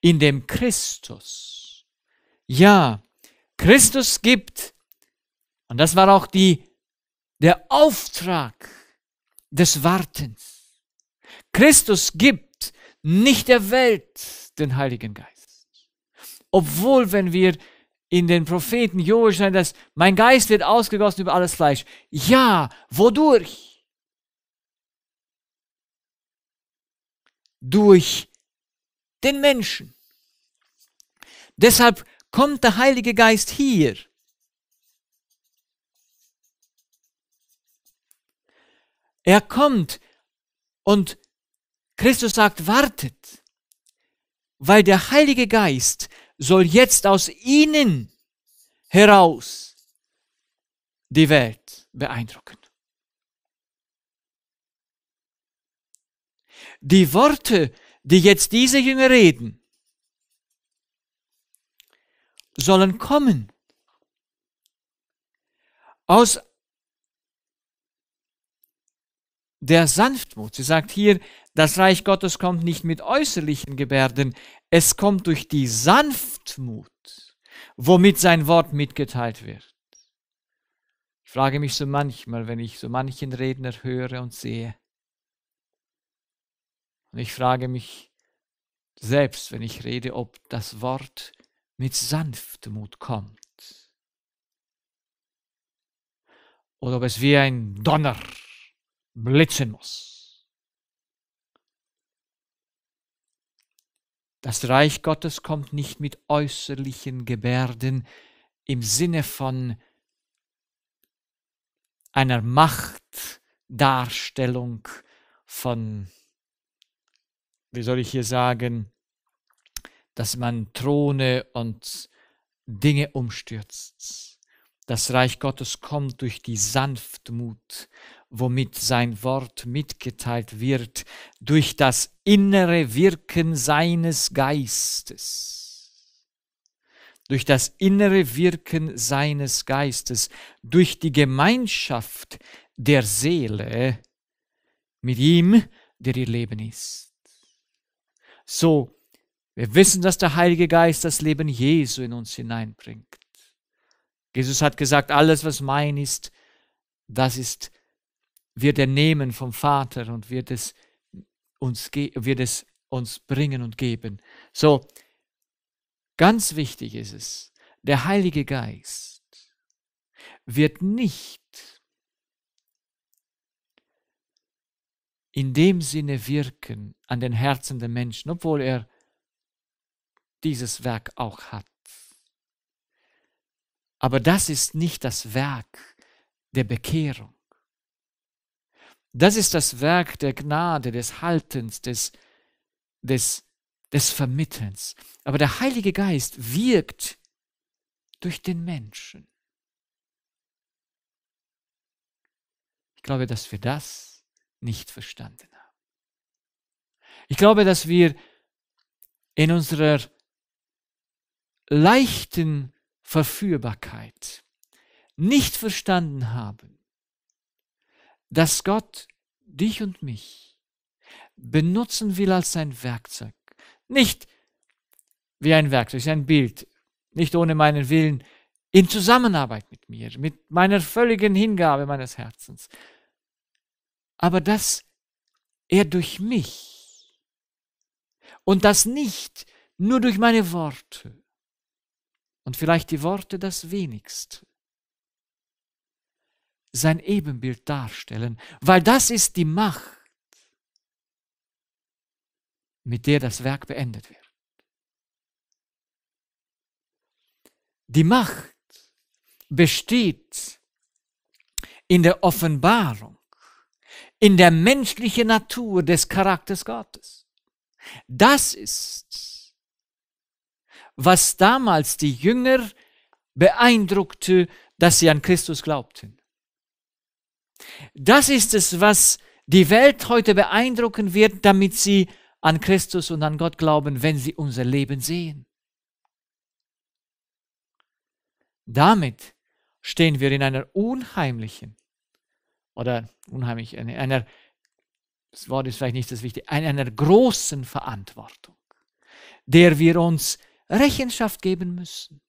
in dem Christus. Ja, Christus gibt, und das war auch die, der Auftrag des Wartens. Christus gibt nicht der Welt den Heiligen Geist. Obwohl, wenn wir in den Propheten Joel dass mein Geist wird ausgegossen über alles Fleisch. Ja, wodurch? Durch den Menschen. Deshalb kommt der Heilige Geist hier. Er kommt und Christus sagt, wartet, weil der Heilige Geist soll jetzt aus ihnen heraus die Welt beeindrucken. Die Worte, die jetzt diese Jünger reden, sollen kommen aus der Sanftmut. Sie sagt hier, das Reich Gottes kommt nicht mit äußerlichen Gebärden, es kommt durch die Sanftmut, womit sein Wort mitgeteilt wird. Ich frage mich so manchmal, wenn ich so manchen Redner höre und sehe. Und ich frage mich selbst, wenn ich rede, ob das Wort mit Sanftmut kommt. Oder ob es wie ein Donner blitzen muss. Das Reich Gottes kommt nicht mit äußerlichen Gebärden im Sinne von einer Machtdarstellung von, wie soll ich hier sagen, dass man Throne und Dinge umstürzt. Das Reich Gottes kommt durch die Sanftmut, womit sein Wort mitgeteilt wird, durch das innere Wirken seines Geistes. Durch das innere Wirken seines Geistes, durch die Gemeinschaft der Seele mit ihm, der ihr Leben ist. So, wir wissen, dass der Heilige Geist das Leben Jesu in uns hineinbringt. Jesus hat gesagt, alles, was mein ist, das ist wird er nehmen vom Vater und wird es uns, wird es uns bringen und geben. So, ganz wichtig ist es, der Heilige Geist wird nicht in dem Sinne wirken an den Herzen der Menschen, obwohl er dieses Werk auch hat. Aber das ist nicht das Werk der Bekehrung. Das ist das Werk der Gnade, des Haltens, des, des, des Vermittelns. Aber der Heilige Geist wirkt durch den Menschen. Ich glaube, dass wir das nicht verstanden haben. Ich glaube, dass wir in unserer leichten Verführbarkeit nicht verstanden haben, dass Gott dich und mich benutzen will als sein Werkzeug. Nicht wie ein Werkzeug, sein Bild, nicht ohne meinen Willen, in Zusammenarbeit mit mir, mit meiner völligen Hingabe meines Herzens. Aber dass er durch mich und das nicht nur durch meine Worte und vielleicht die Worte das wenigste, sein Ebenbild darstellen, weil das ist die Macht, mit der das Werk beendet wird. Die Macht besteht in der Offenbarung, in der menschlichen Natur des Charakters Gottes. Das ist, was damals die Jünger beeindruckte, dass sie an Christus glaubten. Das ist es, was die Welt heute beeindrucken wird, damit sie an Christus und an Gott glauben, wenn sie unser Leben sehen. Damit stehen wir in einer unheimlichen oder unheimlich, in einer, das Wort ist vielleicht nicht das Wichtige, in einer großen Verantwortung, der wir uns Rechenschaft geben müssen.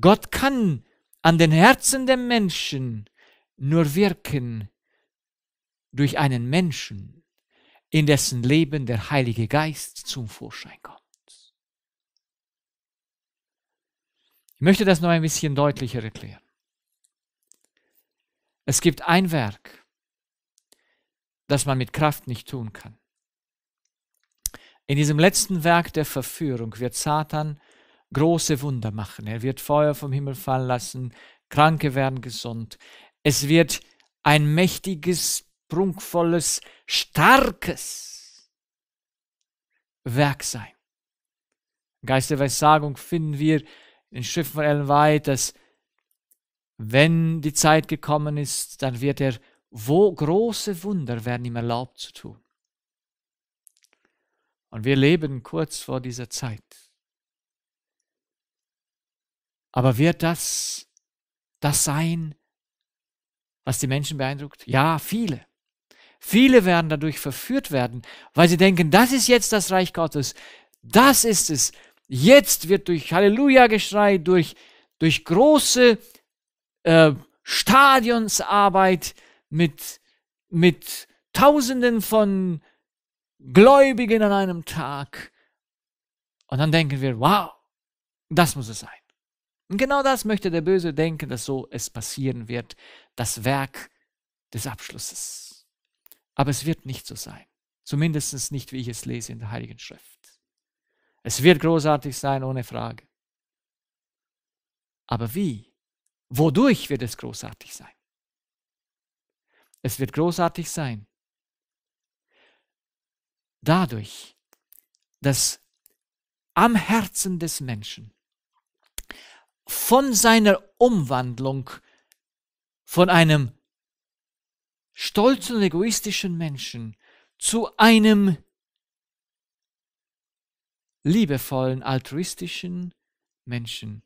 Gott kann an den Herzen der Menschen nur wirken durch einen Menschen, in dessen Leben der Heilige Geist zum Vorschein kommt. Ich möchte das noch ein bisschen deutlicher erklären. Es gibt ein Werk, das man mit Kraft nicht tun kann. In diesem letzten Werk der Verführung wird Satan große Wunder machen. Er wird Feuer vom Himmel fallen lassen, Kranke werden gesund. Es wird ein mächtiges, prunkvolles, starkes Werk sein. Geisterweissagung finden wir in Schriften von Ellen White, dass wenn die Zeit gekommen ist, dann wird er wo große Wunder werden ihm erlaubt zu tun. Und wir leben kurz vor dieser Zeit. Aber wird das das sein, was die Menschen beeindruckt? Ja, viele. Viele werden dadurch verführt werden, weil sie denken, das ist jetzt das Reich Gottes. Das ist es. Jetzt wird durch Halleluja-Geschrei, durch, durch große äh, Stadionsarbeit mit, mit Tausenden von Gläubigen an einem Tag. Und dann denken wir, wow, das muss es sein. Und genau das möchte der Böse denken, dass so es passieren wird, das Werk des Abschlusses. Aber es wird nicht so sein. Zumindest nicht, wie ich es lese in der Heiligen Schrift. Es wird großartig sein, ohne Frage. Aber wie? Wodurch wird es großartig sein? Es wird großartig sein. Dadurch, dass am Herzen des Menschen von seiner Umwandlung von einem stolzen egoistischen Menschen zu einem liebevollen, altruistischen Menschen.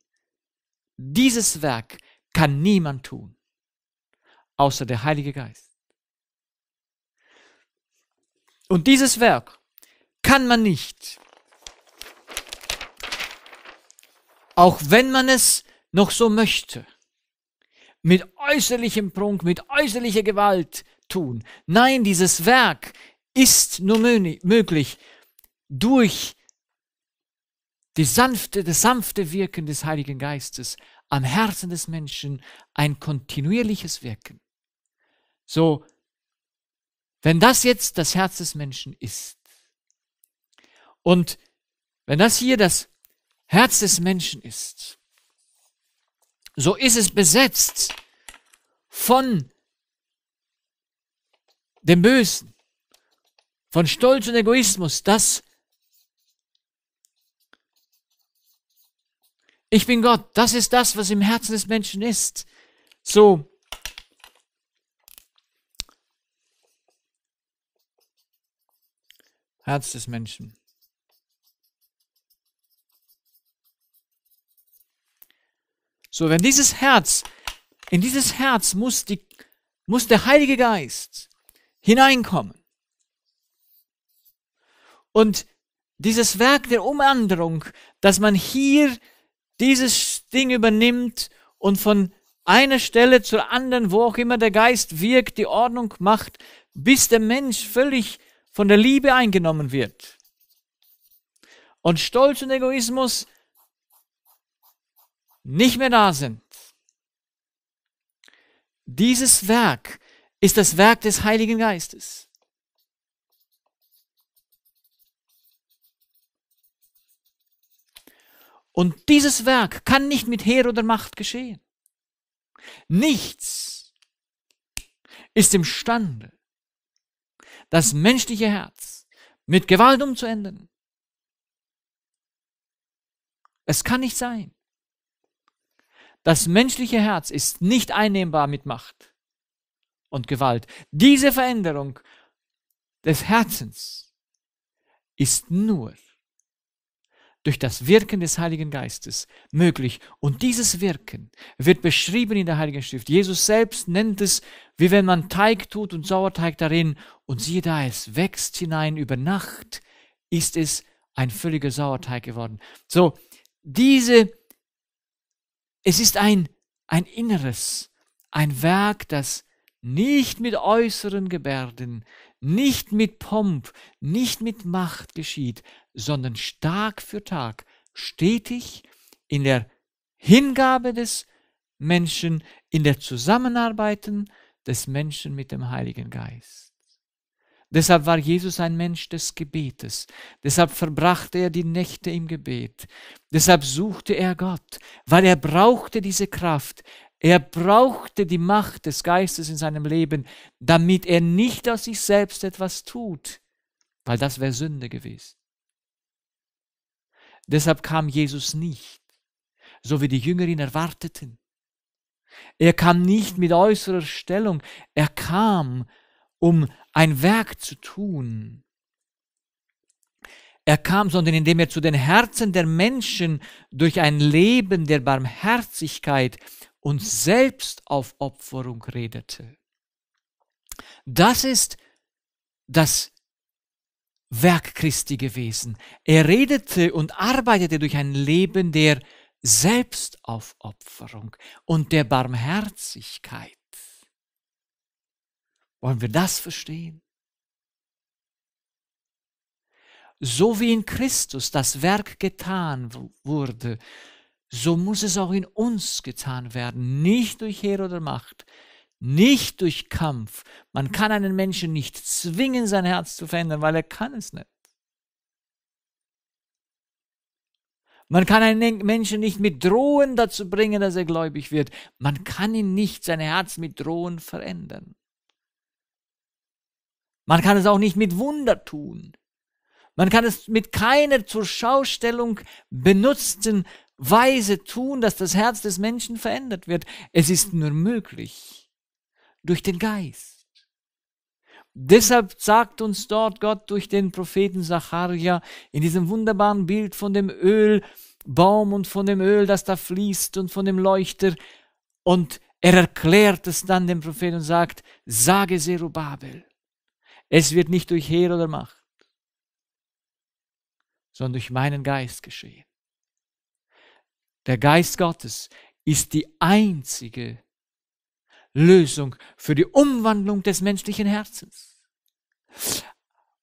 Dieses Werk kann niemand tun, außer der Heilige Geist. Und dieses Werk kann man nicht auch wenn man es noch so möchte, mit äußerlichem Prunk, mit äußerlicher Gewalt tun. Nein, dieses Werk ist nur möglich durch die sanfte, das sanfte Wirken des Heiligen Geistes am Herzen des Menschen, ein kontinuierliches Wirken. So, wenn das jetzt das Herz des Menschen ist und wenn das hier das Herz des Menschen ist, so ist es besetzt von dem Bösen, von Stolz und Egoismus, das Ich bin Gott, das ist das, was im Herzen des Menschen ist. So. Herz des Menschen. So, wenn dieses Herz, in dieses Herz muss, die, muss der Heilige Geist hineinkommen. Und dieses Werk der Umänderung, dass man hier dieses Ding übernimmt und von einer Stelle zur anderen, wo auch immer der Geist wirkt, die Ordnung macht, bis der Mensch völlig von der Liebe eingenommen wird. Und Stolz und Egoismus nicht mehr da sind. Dieses Werk ist das Werk des Heiligen Geistes. Und dieses Werk kann nicht mit Heer oder Macht geschehen. Nichts ist imstande, das menschliche Herz mit Gewalt umzuändern. Es kann nicht sein. Das menschliche Herz ist nicht einnehmbar mit Macht und Gewalt. Diese Veränderung des Herzens ist nur durch das Wirken des Heiligen Geistes möglich. Und dieses Wirken wird beschrieben in der Heiligen Schrift. Jesus selbst nennt es, wie wenn man Teig tut und Sauerteig darin, und siehe da, es wächst hinein. Über Nacht ist es ein völliger Sauerteig geworden. So, diese es ist ein, ein Inneres, ein Werk, das nicht mit äußeren Gebärden, nicht mit Pomp, nicht mit Macht geschieht, sondern Tag für Tag, stetig in der Hingabe des Menschen, in der Zusammenarbeiten des Menschen mit dem Heiligen Geist. Deshalb war Jesus ein Mensch des Gebetes. Deshalb verbrachte er die Nächte im Gebet. Deshalb suchte er Gott, weil er brauchte diese Kraft. Er brauchte die Macht des Geistes in seinem Leben, damit er nicht aus sich selbst etwas tut, weil das wäre Sünde gewesen. Deshalb kam Jesus nicht, so wie die Jünger ihn erwarteten. Er kam nicht mit äußerer Stellung, er kam um ein Werk zu tun. Er kam, sondern indem er zu den Herzen der Menschen durch ein Leben der Barmherzigkeit und Selbstaufopferung redete. Das ist das Werk Christi gewesen. Er redete und arbeitete durch ein Leben der Selbstaufopferung und der Barmherzigkeit. Wollen wir das verstehen? So wie in Christus das Werk getan wurde, so muss es auch in uns getan werden, nicht durch Heer oder Macht, nicht durch Kampf. Man kann einen Menschen nicht zwingen, sein Herz zu verändern, weil er kann es nicht. Man kann einen Menschen nicht mit Drohen dazu bringen, dass er gläubig wird. Man kann ihn nicht sein Herz mit Drohen verändern. Man kann es auch nicht mit Wunder tun. Man kann es mit keiner zur Schaustellung benutzten Weise tun, dass das Herz des Menschen verändert wird. Es ist nur möglich durch den Geist. Deshalb sagt uns dort Gott durch den Propheten Zacharia in diesem wunderbaren Bild von dem Ölbaum und von dem Öl, das da fließt und von dem Leuchter. Und er erklärt es dann dem Propheten und sagt, sage Zerubabel, es wird nicht durch Heer oder Macht, sondern durch meinen Geist geschehen. Der Geist Gottes ist die einzige Lösung für die Umwandlung des menschlichen Herzens.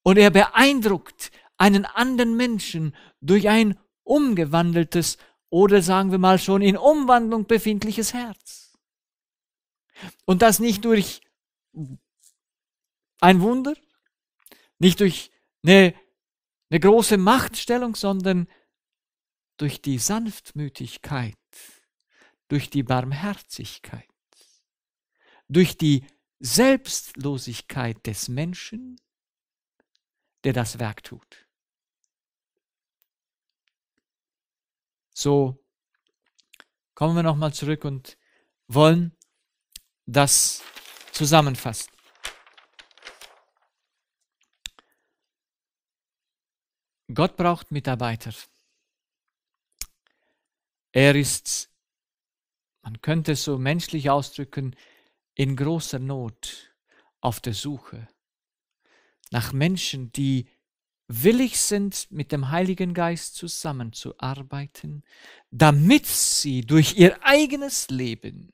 Und er beeindruckt einen anderen Menschen durch ein umgewandeltes oder sagen wir mal schon in Umwandlung befindliches Herz. Und das nicht durch ein Wunder? Nicht durch eine, eine große Machtstellung, sondern durch die Sanftmütigkeit, durch die Barmherzigkeit, durch die Selbstlosigkeit des Menschen, der das Werk tut. So kommen wir nochmal zurück und wollen das zusammenfassen. Gott braucht Mitarbeiter. Er ist, man könnte es so menschlich ausdrücken, in großer Not auf der Suche nach Menschen, die willig sind, mit dem Heiligen Geist zusammenzuarbeiten, damit sie durch ihr eigenes Leben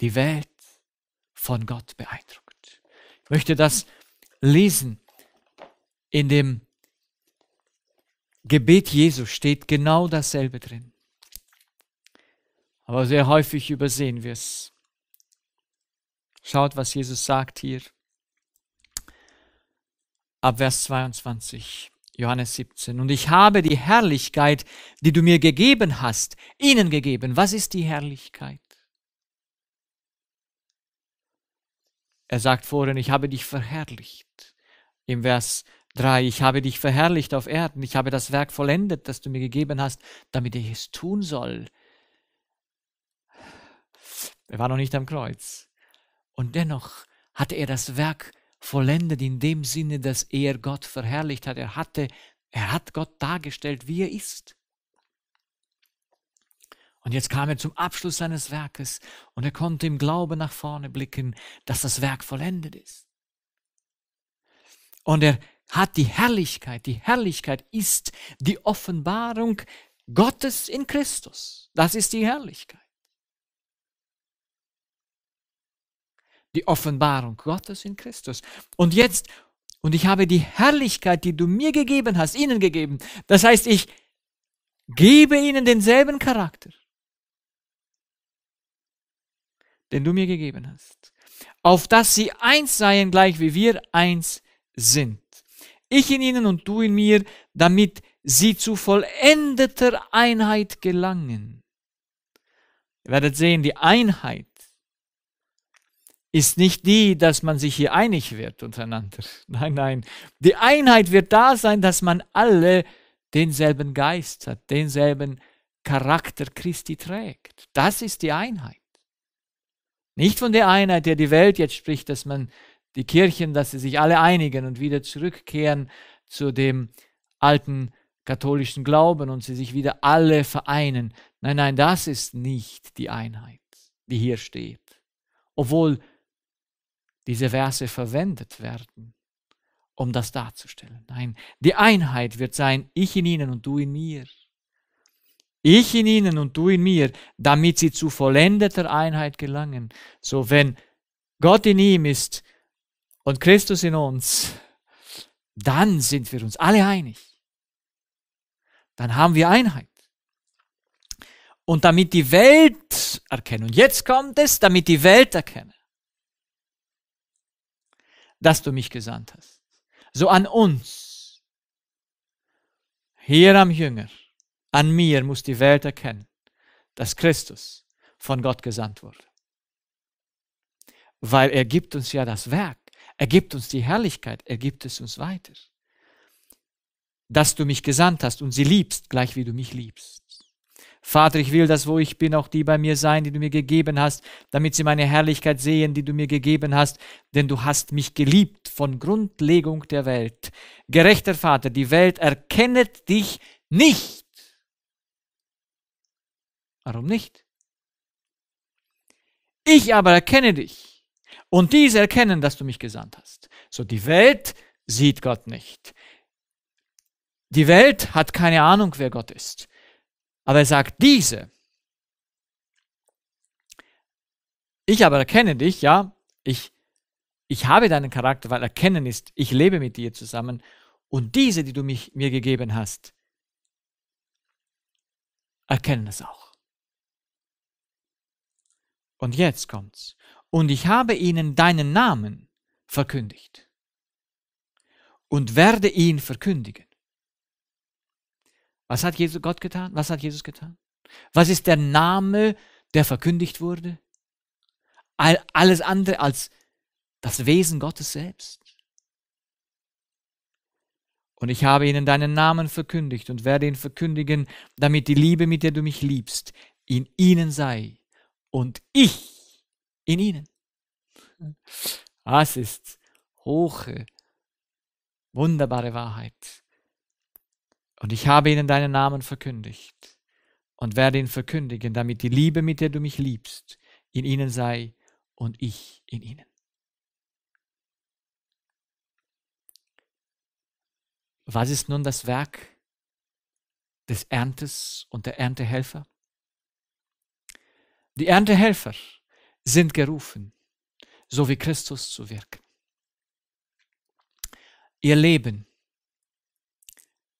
die Welt von Gott beeindruckt. Ich möchte das lesen in dem Gebet Jesu steht genau dasselbe drin. Aber sehr häufig übersehen wir es. Schaut, was Jesus sagt hier. Ab Vers 22, Johannes 17. Und ich habe die Herrlichkeit, die du mir gegeben hast, ihnen gegeben. Was ist die Herrlichkeit? Er sagt vorhin, ich habe dich verherrlicht. Im Vers 3. Ich habe dich verherrlicht auf Erden. Ich habe das Werk vollendet, das du mir gegeben hast, damit ich es tun soll. Er war noch nicht am Kreuz. Und dennoch hatte er das Werk vollendet in dem Sinne, dass er Gott verherrlicht hat. Er hatte, er hat Gott dargestellt, wie er ist. Und jetzt kam er zum Abschluss seines Werkes und er konnte im Glauben nach vorne blicken, dass das Werk vollendet ist. Und er hat die Herrlichkeit, die Herrlichkeit ist die Offenbarung Gottes in Christus. Das ist die Herrlichkeit. Die Offenbarung Gottes in Christus. Und jetzt, und ich habe die Herrlichkeit, die du mir gegeben hast, ihnen gegeben. Das heißt, ich gebe ihnen denselben Charakter, den du mir gegeben hast, auf dass sie eins seien, gleich wie wir eins sind ich in ihnen und du in mir, damit sie zu vollendeter Einheit gelangen. Ihr werdet sehen, die Einheit ist nicht die, dass man sich hier einig wird untereinander. Nein, nein. Die Einheit wird da sein, dass man alle denselben Geist hat, denselben Charakter Christi trägt. Das ist die Einheit. Nicht von der Einheit, der die Welt jetzt spricht, dass man die Kirchen, dass sie sich alle einigen und wieder zurückkehren zu dem alten katholischen Glauben und sie sich wieder alle vereinen. Nein, nein, das ist nicht die Einheit, die hier steht. Obwohl diese Verse verwendet werden, um das darzustellen. Nein, die Einheit wird sein, ich in ihnen und du in mir. Ich in ihnen und du in mir, damit sie zu vollendeter Einheit gelangen. So wenn Gott in ihm ist, und Christus in uns, dann sind wir uns alle einig. Dann haben wir Einheit. Und damit die Welt erkennt, und jetzt kommt es, damit die Welt erkenne, dass du mich gesandt hast. So an uns, hier am Jünger, an mir muss die Welt erkennen, dass Christus von Gott gesandt wurde. Weil er gibt uns ja das Werk er gibt uns die Herrlichkeit, er gibt es uns weiter. Dass du mich gesandt hast und sie liebst, gleich wie du mich liebst. Vater, ich will, dass wo ich bin, auch die bei mir sein, die du mir gegeben hast, damit sie meine Herrlichkeit sehen, die du mir gegeben hast, denn du hast mich geliebt von Grundlegung der Welt. Gerechter Vater, die Welt erkennet dich nicht. Warum nicht? Ich aber erkenne dich und diese erkennen, dass du mich gesandt hast. So, die Welt sieht Gott nicht. Die Welt hat keine Ahnung, wer Gott ist. Aber er sagt, diese, ich aber erkenne dich, ja, ich, ich habe deinen Charakter, weil erkennen ist, ich lebe mit dir zusammen und diese, die du mich, mir gegeben hast, erkennen es auch. Und jetzt kommt's und ich habe ihnen deinen Namen verkündigt und werde ihn verkündigen. Was hat Jesus Gott getan? Was hat Jesus getan? Was ist der Name, der verkündigt wurde? All, alles andere als das Wesen Gottes selbst. Und ich habe ihnen deinen Namen verkündigt und werde ihn verkündigen, damit die Liebe, mit der du mich liebst, in ihnen sei und ich in ihnen. Hm. Das ist hohe, wunderbare Wahrheit. Und ich habe ihnen deinen Namen verkündigt und werde ihn verkündigen, damit die Liebe, mit der du mich liebst, in ihnen sei und ich in ihnen. Was ist nun das Werk des Erntes und der Erntehelfer? Die Erntehelfer sind gerufen, so wie Christus zu wirken. Ihr Leben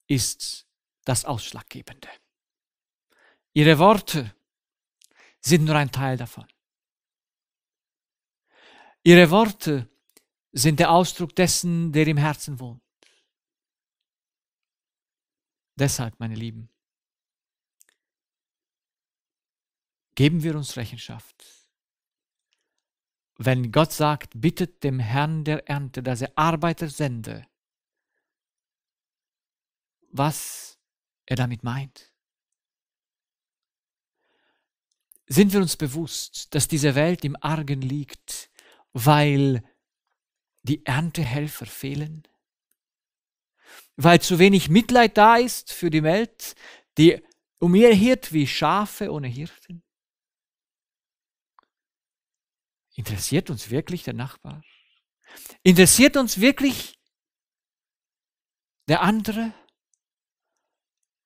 ist das Ausschlaggebende. Ihre Worte sind nur ein Teil davon. Ihre Worte sind der Ausdruck dessen, der im Herzen wohnt. Deshalb, meine Lieben, geben wir uns Rechenschaft wenn Gott sagt, bittet dem Herrn der Ernte, dass er Arbeiter sende, was er damit meint. Sind wir uns bewusst, dass diese Welt im Argen liegt, weil die Erntehelfer fehlen? Weil zu wenig Mitleid da ist für die Welt, die um ihr umherhirrt wie Schafe ohne Hirten? Interessiert uns wirklich der Nachbar? Interessiert uns wirklich der andere?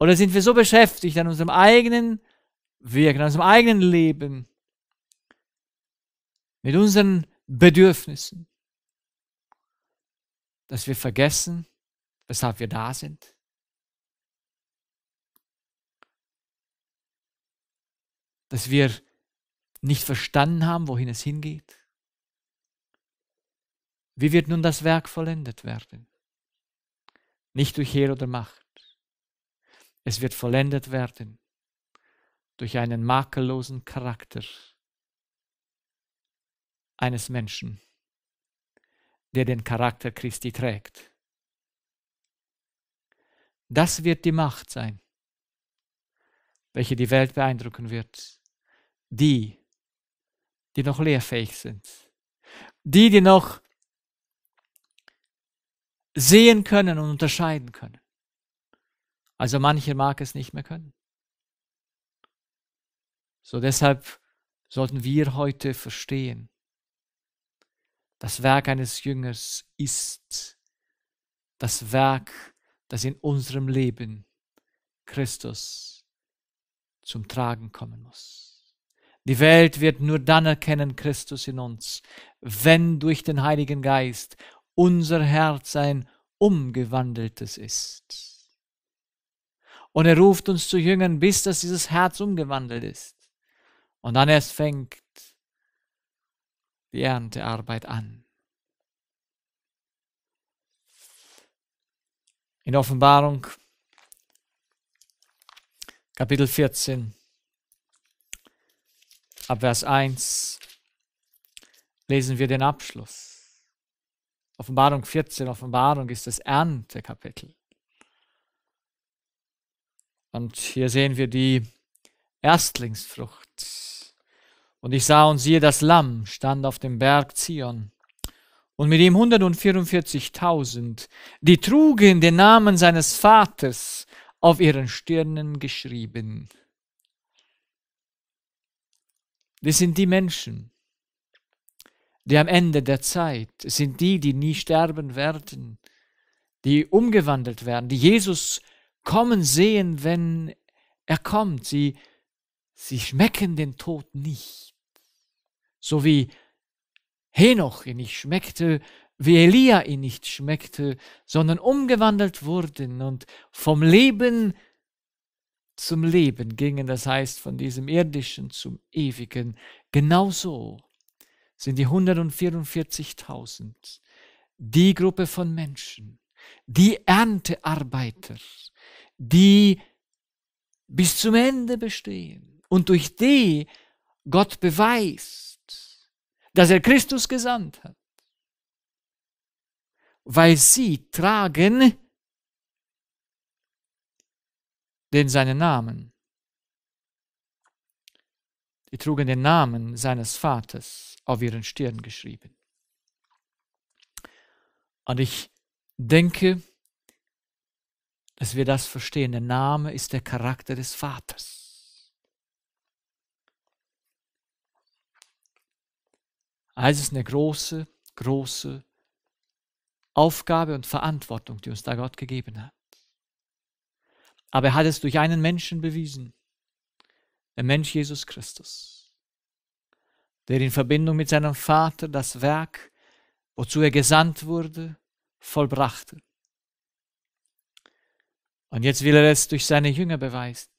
Oder sind wir so beschäftigt an unserem eigenen Wirken, an unserem eigenen Leben, mit unseren Bedürfnissen, dass wir vergessen, weshalb wir da sind? Dass wir nicht verstanden haben, wohin es hingeht? Wie wird nun das Werk vollendet werden? Nicht durch Heer oder Macht. Es wird vollendet werden durch einen makellosen Charakter eines Menschen, der den Charakter Christi trägt. Das wird die Macht sein, welche die Welt beeindrucken wird, die, die noch lehrfähig sind. Die, die noch sehen können und unterscheiden können. Also manche mag es nicht mehr können. So deshalb sollten wir heute verstehen, das Werk eines Jüngers ist das Werk, das in unserem Leben Christus zum Tragen kommen muss. Die Welt wird nur dann erkennen Christus in uns, wenn durch den Heiligen Geist unser Herz ein umgewandeltes ist. Und er ruft uns zu Jüngern, bis dass dieses Herz umgewandelt ist. Und dann erst fängt die Erntearbeit an. In Offenbarung Kapitel 14 Ab Vers 1 lesen wir den Abschluss. Offenbarung 14, Offenbarung ist das Erntekapitel. Und hier sehen wir die Erstlingsfrucht. Und ich sah und siehe, das Lamm stand auf dem Berg Zion und mit ihm 144.000, die trugen den Namen seines Vaters auf ihren Stirnen geschrieben. Das sind die Menschen, die am Ende der Zeit es sind die, die nie sterben werden, die umgewandelt werden, die Jesus kommen sehen, wenn er kommt. Sie, sie schmecken den Tod nicht. So wie Henoch ihn nicht schmeckte, wie Elia ihn nicht schmeckte, sondern umgewandelt wurden und vom Leben zum Leben gingen, das heißt von diesem irdischen zum ewigen, genauso sind die 144.000 die Gruppe von Menschen, die Erntearbeiter, die bis zum Ende bestehen und durch die Gott beweist, dass er Christus gesandt hat, weil sie tragen denn seinen Namen. Die trugen den Namen seines Vaters auf ihren Stirn geschrieben. Und ich denke, dass wir das verstehen. Der Name ist der Charakter des Vaters. Also es ist eine große, große Aufgabe und Verantwortung, die uns da Gott gegeben hat. Aber er hat es durch einen Menschen bewiesen. Der Mensch Jesus Christus, der in Verbindung mit seinem Vater das Werk, wozu er gesandt wurde, vollbrachte. Und jetzt will er es durch seine Jünger beweisen,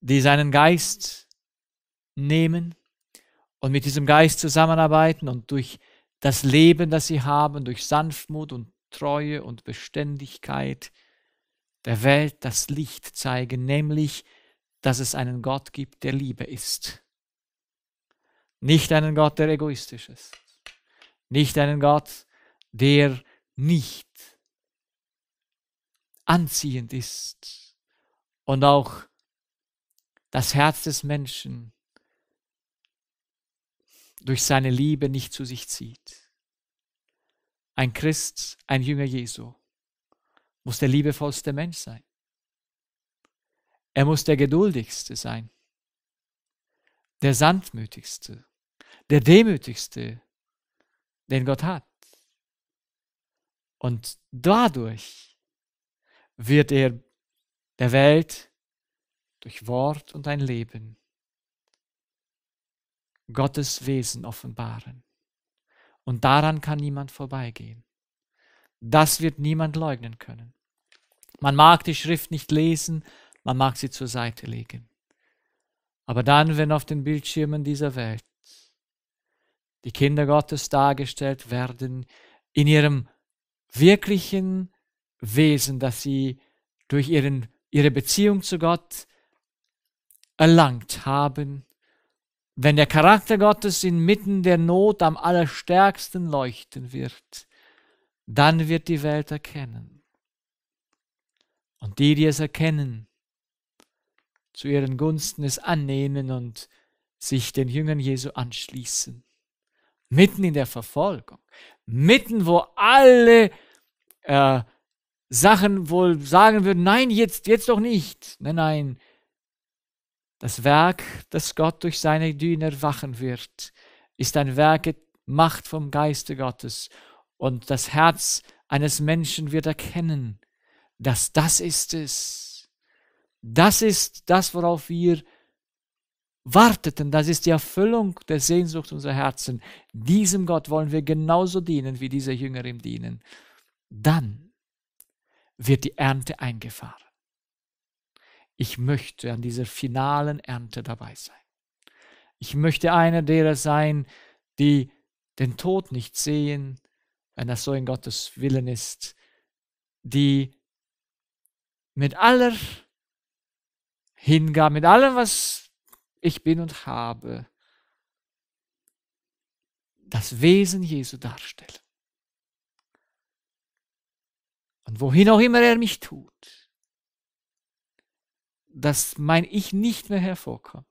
die seinen Geist nehmen und mit diesem Geist zusammenarbeiten und durch das Leben, das sie haben, durch Sanftmut und Treue und Beständigkeit der Welt das Licht zeigen, nämlich, dass es einen Gott gibt, der Liebe ist. Nicht einen Gott, der egoistisch ist. Nicht einen Gott, der nicht anziehend ist und auch das Herz des Menschen durch seine Liebe nicht zu sich zieht. Ein Christ, ein Jünger Jesu, muss der liebevollste Mensch sein. Er muss der geduldigste sein, der sanftmütigste, der demütigste, den Gott hat. Und dadurch wird er der Welt durch Wort und ein Leben Gottes Wesen offenbaren. Und daran kann niemand vorbeigehen. Das wird niemand leugnen können. Man mag die Schrift nicht lesen, man mag sie zur Seite legen. Aber dann, wenn auf den Bildschirmen dieser Welt die Kinder Gottes dargestellt werden, in ihrem wirklichen Wesen, das sie durch ihren, ihre Beziehung zu Gott erlangt haben, wenn der Charakter Gottes inmitten der Not am allerstärksten leuchten wird, dann wird die Welt erkennen. Und die, die es erkennen, zu ihren Gunsten es annehmen und sich den Jüngern Jesu anschließen. Mitten in der Verfolgung, mitten wo alle äh, Sachen wohl sagen würden, nein, jetzt, jetzt doch nicht. Nein, nein, das Werk, das Gott durch seine Diener wachen wird, ist ein Werk Macht vom Geiste Gottes. Und das Herz eines Menschen wird erkennen, dass das ist es. Das ist das, worauf wir warteten. Das ist die Erfüllung der Sehnsucht unserer Herzen. Diesem Gott wollen wir genauso dienen, wie dieser Jünger ihm dienen. Dann wird die Ernte eingefahren. Ich möchte an dieser finalen Ernte dabei sein. Ich möchte einer derer sein, die den Tod nicht sehen, wenn das so in Gottes Willen ist, die mit aller Hingabe, mit allem, was ich bin und habe, das Wesen Jesu darstellen. Und wohin auch immer er mich tut, dass mein Ich nicht mehr hervorkommt,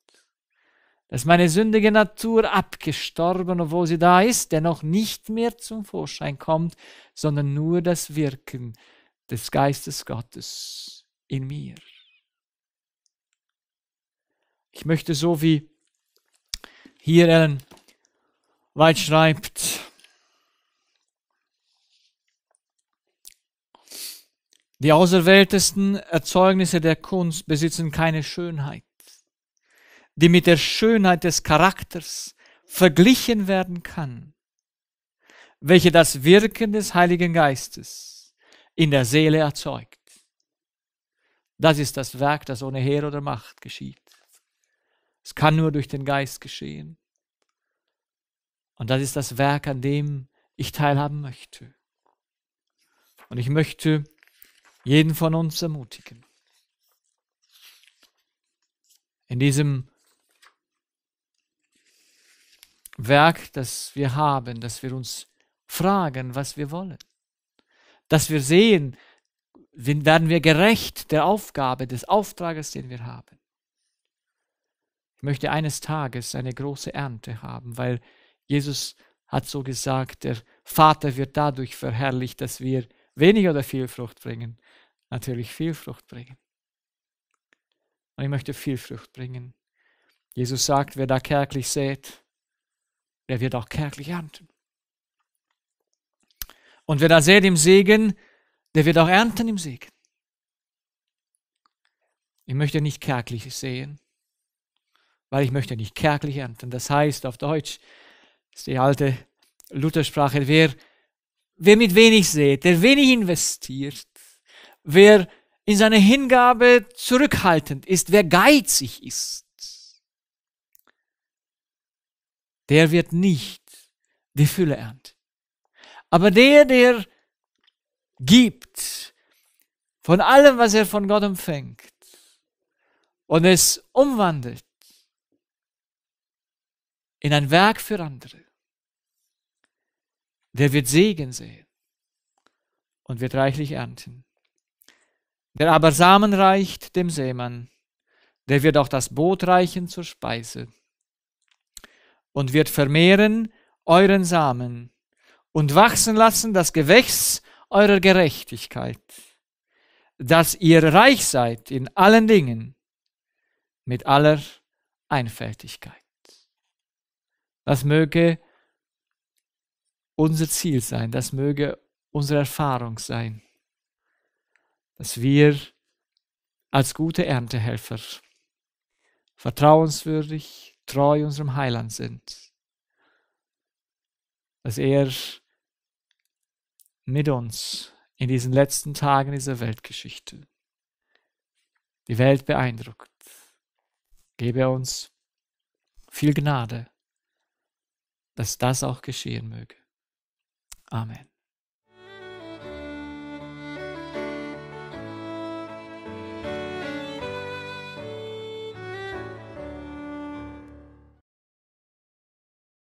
dass meine sündige Natur abgestorben, obwohl sie da ist, dennoch nicht mehr zum Vorschein kommt, sondern nur das Wirken des Geistes Gottes in mir. Ich möchte so wie hier Ellen White schreibt, Die auserwähltesten Erzeugnisse der Kunst besitzen keine Schönheit, die mit der Schönheit des Charakters verglichen werden kann, welche das Wirken des Heiligen Geistes in der Seele erzeugt. Das ist das Werk, das ohne Heer oder Macht geschieht. Es kann nur durch den Geist geschehen. Und das ist das Werk, an dem ich teilhaben möchte. Und ich möchte jeden von uns ermutigen. In diesem Werk, das wir haben, dass wir uns fragen, was wir wollen. Dass wir sehen, werden wir gerecht der Aufgabe, des Auftrages, den wir haben. Ich möchte eines Tages eine große Ernte haben, weil Jesus hat so gesagt, der Vater wird dadurch verherrlicht, dass wir Wenig oder viel Frucht bringen? Natürlich viel Frucht bringen. Und ich möchte viel Frucht bringen. Jesus sagt, wer da kärglich sät, der wird auch kärglich ernten. Und wer da sät im Segen, der wird auch ernten im Segen. Ich möchte nicht kärglich säen, weil ich möchte nicht kärglich ernten. Das heißt auf Deutsch, ist die alte Luthersprache, wer Wer mit wenig sät, der wenig investiert, wer in seiner Hingabe zurückhaltend ist, wer geizig ist, der wird nicht die Fülle ernten. Aber der, der gibt von allem, was er von Gott empfängt und es umwandelt in ein Werk für andere, der wird Segen sehen und wird reichlich ernten. Wer aber Samen reicht dem Seemann, der wird auch das Boot reichen zur Speise und wird vermehren euren Samen und wachsen lassen das Gewächs eurer Gerechtigkeit, dass ihr reich seid in allen Dingen mit aller Einfältigkeit. Das möge unser Ziel sein, das möge unsere Erfahrung sein, dass wir als gute Erntehelfer vertrauenswürdig, treu unserem Heiland sind, dass er mit uns in diesen letzten Tagen dieser Weltgeschichte die Welt beeindruckt. Gebe uns viel Gnade, dass das auch geschehen möge. Amen.